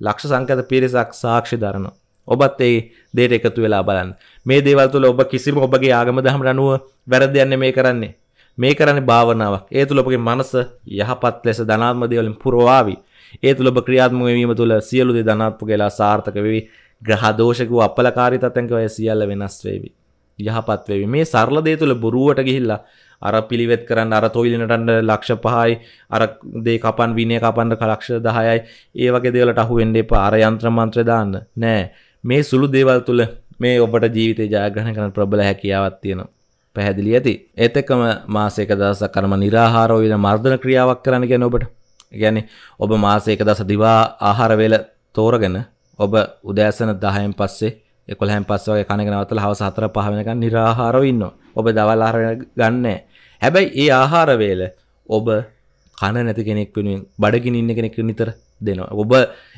ලක්ෂ සංකත පිරිසක් සාක්ෂි දරනවා. ඔබත් ඒ දේට එකතු වෙලා බලන්න මේ දේවල් තුළ ඔබ කිසිම ඔබගේ ආගම දහම අනුව වැරදයන්නේ මේ කරන්නේ මේ කරන්න භාවනාවක් ඒ තුළ ඔබගේ මනස යහපත් ලෙස ධනාත්මදයවලින් පුරවාවි ඒ තුළ ඔබ ක්‍රියාත්මවීම තුළ සියලු දේ ධනාත්මක වෙලා සාර්ථක වෙවි ග්‍රහදෝෂක වූ අපලකාරී තත්ත්වයන්ක ඔය සියල්ල වෙනස් වේවි යහපත් වේවි මේ සරල දේ තුළ බොරුවට ගිහිල්ලා අර පිළිවෙත් කරන්න අර තොයිලිනටන්න ලක්ෂ පහයි අර දේ කපන් විනය කපන්න කලක්ෂ දහයයි ඒ වගේ දේවලට අහු එන්න එපා අර යන්ත්‍ර මන්ත්‍ර දාන්න නෑ මේ සුළු දේවල් තුළ මේ ඔබට ජීවිතය ජයග්‍රහණ කරන ප්‍රබල හැකියාවක් තියෙනවා පැහැදිලි ඇති. ඒතකම මාසේක දවසක් කරම නිරාහාරෝ වෙන මර්ධන ක්‍රියාවක් කරන්න ගැන ඔබට. ගැන ඔබ මාසේක දස දිවා ආහාරවෙල තෝරගෙන ඔබ උදෑසන දහයෙන් පස්සේ එකොළහැන් පස්සවගේ කණක නවත්තල හවස හතර පහවෙනක නිරාහාරව ඉන්න ඔබ දවල් ආහාර ගන්න හැබැයි ඒ ආහාරවේල ඔබ කන නැති කෙනෙක් වෙනුවෙන් බඩගින් ඉන්න කෙනෙක් නිතර දෙනවා ඔබ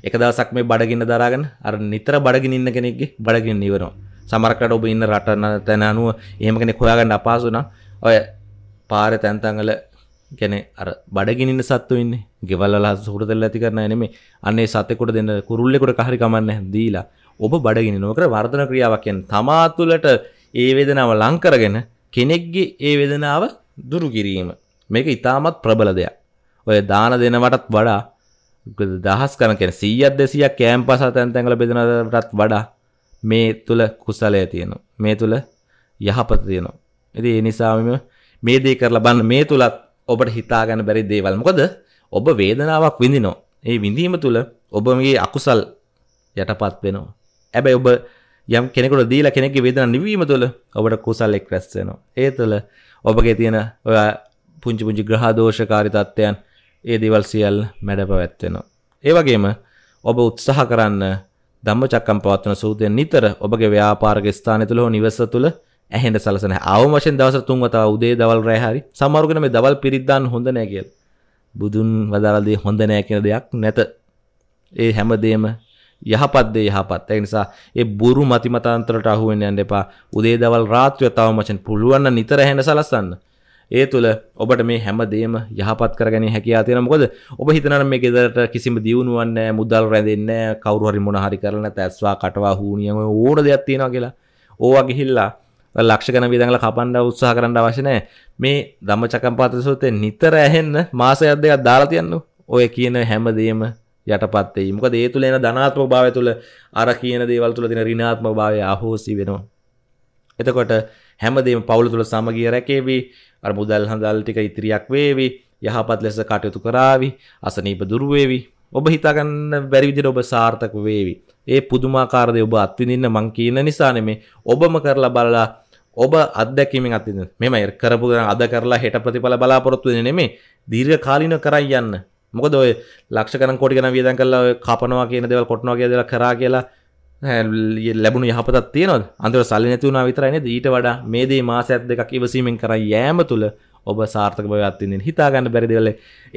එක දවසක් මේ බඩගින්න දරාගෙන අර නිතර බඩගින් ඉන්න කෙනෙක්ගේ බඩගින්න ඉවරනවා සමරකට ඔබ ඉන්න රටන තැන අනුව එහෙම කෙනෙක් හොයාගන්න අපහසු නම් ඔය පාරේ තැන්තැන්වල කියන්නේ අර බඩගිනින්න සත්තු ඉන්නේ ගෙවල් වල සුහුරතල් ඇති කරන නෙමෙයි අන්නේ සතෙකුට දෙන්න කුරුල්ලෙකුට කහරි කමන්නේ දීලා ඔබ බඩගෙන නොකර වර්ධන ක්‍රියාවක්යෙන් තමාතුලට ඒ වේදනාව ලංකරගෙන කෙනෙක්ගේ ඒ වේදනාව දුරු කිරීම මේක ඉතාමත් ප්‍රබල දෙයක් ඔය දාන දෙනවටත් වඩා දහස් කරනකෙන සීියත් දෙසියක් කෑම්පස තැන්තැඟල බෙදනටත් වඩා මේ තුළ කුසලය තියෙනවා මේ තුළ යහපත තියෙනවා ඇති ඒ නිසාම මේ දේ කරලා බන්න මේ තුළත් ඔබට හිතාගන්න බැරි දේවල් මොකද ඔබ වේදනාවක් විඳිනෝ ඒ විඳීම තුළ ඔබ මේ අකුසල් යටපත් වෙනවා ඇබැයි ඔබ යම් කෙනෙකුට දීලා කෙනෙක් වේදන නිවීම තුළ ඔබට කුසල්ලෙක් රැස්සෙනවා ඒ තුළ ඔබගේ තියෙන ඔයා පුංචි පුංචි ග්‍රහදෝෂකාරි තත්ත්වයන් ඒ දේවල් සියල් මැඩ පැවැත්වෙනවා. ඒ වගේම ඔබ උත්සාහ කරන්න ධම්මචක්කම් පවත්වන සූත්‍රයෙන් නිතර ඔබගේ ව්‍යාපාරික ස්ථානය තුළ හෝ නිවස තුළ ඇහෙන්න සලසන අවම වශයෙන් දවස් තුන් වතාව උදේ දවල් රැය හරි සමහරු කෙනෙක් මේ දවල් පිරිත් දාන්න හොඳ නැහැ කියලා. බුදුන් වදාළදී හොඳ නැහැ කියන දෙයක් නැත. ඒ හැම දෙයක්ම යහපත්දේ යහපත් ඒ නිසා ඒ බුරු මතිමතාන්තරට අහුවෙන් යන්න එපා උදේ දවල් රාත්‍රිය තව මචන් පුළුවන් නිතර හැන සලස්සන්න ඒ තුළ ඔබට මේ හැමදේම යහපත් කරගෙන හැකයා තියෙන මොකද ඔබ හිතනන මේ ගෙදරට කිසිම දියුණුවන්න මුදල් රැඳන්න කවරුහරි මොනහරි කරන තැස්වා කටවා හූනියම ඕන දෙයක් තියෙනවා කියලා ඕවා ගිහිල්ලා ලක්ෂකන විදඟල කපන්ඩ උත්සාහ කරන්න අවශනය මේ දම්ම චකම්පාතසොතේ නිතර ඇහෙන්න මාසයක් දෙයක් දාලා තියන්න ඔය කියන හැමදේම යටපත්තේ මොකද ඒ තුළ එන ධනාත්මක භාවය තුළ අර කියන දේවල් තුළ තියෙන ඍණාත්මක භාවය අහෝසි වෙනවා. එතකොට හැමදේම පවුල තුළ සමගිය රැකේවි. අර මුදල් හඳල් ටික ඉතිරියක් වේවි. යහපත් ලෙස කටයුතු කරાવી. අසනීප දුර වේවි. ඔබ හිතාගන්න බැරි විදිහට ඔබ සාර්ථක වේවි. ඒ පුදුමාකාර දේ ඔබ අත්විඳින්න මං කියන නිසා නෙමේ. ඔබම කරලා බලලා ඔබ අත්දැකීමෙන් අත්විඳින්න. මෙමය කරපු අද කරලා හෙට ප්‍රතිඵල බලාපොරොත්තු වෙන්නේ නෙමේ. දීර්ඝ කාලින කරන් යන්න. මොකද ඔය ලක්ෂ කන කොට ගෙන වියදන් කරලා කපනවා කියන දේවල් කොටනවා කියන දේවල් කරා කියලා ලැබුණු යහපතක් තියෙනවද අන්තිමට සල්ලි නැති වුණා විතරයි නේද ඊට වඩා මේ දේ මාසයක් දෙකක් ඉවසීමෙන් කර යෑම තුළ ඔබ සාර්ථක බවක් තියෙන හිතා ගන්න බැරි දේවල්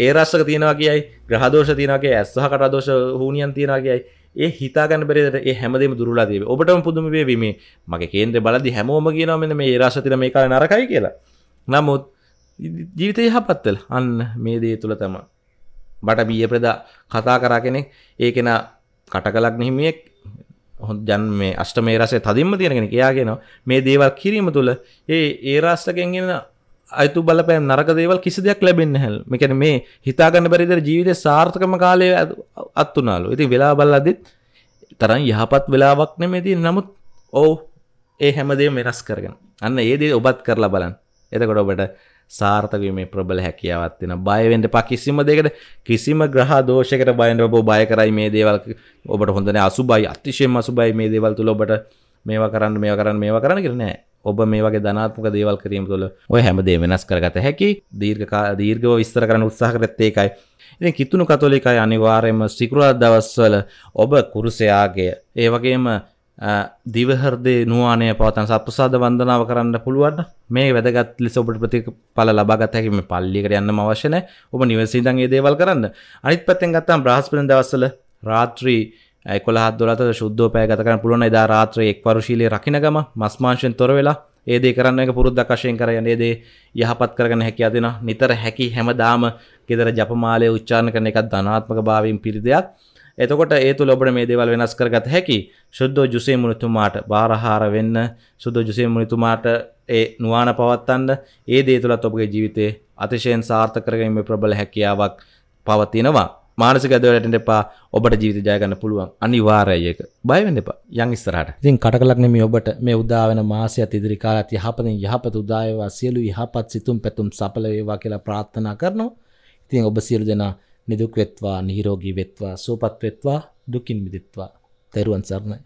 ඒ රාශක තියෙනවා කියයි ග්‍රහ දෝෂ තියෙනවා කියයි ඇස් සහ කට දෝෂ හුනියන් තියෙනවා කියයි ඒ හිතාගන්න බැරිදට ඒ හැමදේම දුරලා තිබේ ඔබටම පුදුම වේවි මේ මගේ කේන්ද්‍ර බලදි හැමෝම කියනවා මෙන්න මේ රාශතින මේ කාලේ නරකයි කියලා. නමුත් ජීවිතය යහපත් වෙලා අන්න මේ දේ තුල තමයි බට බිය ප්‍රදා කතා කරා කෙනෙක් ඒ කෙන කටකලක් නිහිමියෙක් හො ජන් මේ අෂ්ටමේ රසේ තදින්ම තියෙනගෙන එයාගෙන මේ දේවල් කිරීම තුළ ඒ ඒ රාෂ්ටකෙන්ගෙන අයතු බලපෑම් නරක දේවල් කිසි දෙයක් ලැබෙන්න හැල් මෙකැන මේ හිතාගන්න බැරිදර ජීවිතය සාර්ථකම කාලය අත්තුනාලු ඉති වෙලා බල්ලදත් තරන් යහපත් වෙලාවක් නෙමේති නමුත් ඔවු ඒ හැමදේ මෙරස් කරගෙන අන්න ඒදේ ඔබත් කරලා බලන් එතකොට ඔබට සාර්ථකීමේ ප්‍රබල හැකියාවක් තියෙන බයවෙන්ට පා කිසිම දෙකට කිසිම ග්‍රහ දෝෂයකට බයන්න ඔබ බය කරයි මේ දේවල් ඔබට හොඳනේ අසුබයි අතිශයින්ම අසුබයි මේ දේවල් තුල ඔබට මේවා කරන්න මේවා කරන්න මේවා කරන්න කියලා නෑ ඔබ මේ වගේ ධනාත්මක දේවල් කිරීම තුළ ඔය හැමදේ වෙනස් කරගත හැකි දීර්ඝ දීර්ඝව විස්තර කරන්න උත්සාහ කරත් ඒකයි ඉතින් කිතුණු කතෝලිකයි අනිවාර්යයෙන්ම සිකුරාදා දවස්වල ඔබ කුරුසයාගේ ඒ වගේම දිවහරදේ නවානය පවතන් සත්පුසාද වන්දනාව කරන්න පුළුවන් මේ වැදගත් ලෙස ඔබට ප්‍රතික පල ලබගත් හැකිම පල්ලිකට යන්න අවශ්‍යන ඔබ නිවසිදන්ගේ දේවල් කරන්න අනිත් පත්තෙන් ගත්තම් බ්‍රහස්පන දවසල රාත්‍රී කොල හදොලත ශුද්ධ පෑගතකන පුළුවන් එදා රාත්‍රය එක් පරුශීලය රකිනගම මස්මාංශෙන් තොර වෙලා ඒදේ කරන්න එක පුරුද්ද කශයෙන් කරයන ඒදේ යහපත් කරගන හැකි අදෙන නිතර හැකි හැමදාම ගෙදර ජපමාලය උච්චාණ කරන එකත් ධනාත්මක භාවීම් පිරිදයක් එතකොට ඒ තුළ ඔබට මේ දේවල් වෙනස් කරගත හැකි සුද්ධෝ ජුසේ මුනිතුමාට බාරහාර වෙන්න සුද්ධෝ ජුසේ මුනිතුමාට ඒ නුවණ පවත්වන්න ඒ දේ තුලත් ඔබගේ ජීවිතේ අතිශයින් සාර්ථක කරගැනීමේ ප්‍රබල හැකියාවක් පවතිනවා මානසික අදවැටෙන්න එපා ඔබට ජීවිත ජය ගන්න පුළුවන් අනිවාර්යයි ඒක බය වෙන්න එපා යන් ඉස්සරහට ඉතින් කටකලක් නෙමෙයි ඔබට මේ උදා වෙන මාසයත් ඉදිරි කාලයත් යහපතින් යහපත උදා වේවා සියලු යහපත් සිතුම් පැතුම් සඵල වේවා කියලා ප්‍රාර්ථනා කරනවා ඉතින් ඔබ සියලු දෙනා නිදුක් වෙත්වා නිරෝගී වෙත්වා සුවපත් වෙත්වා දුකින් මිදෙත්වා තෙරුවන් සරණයි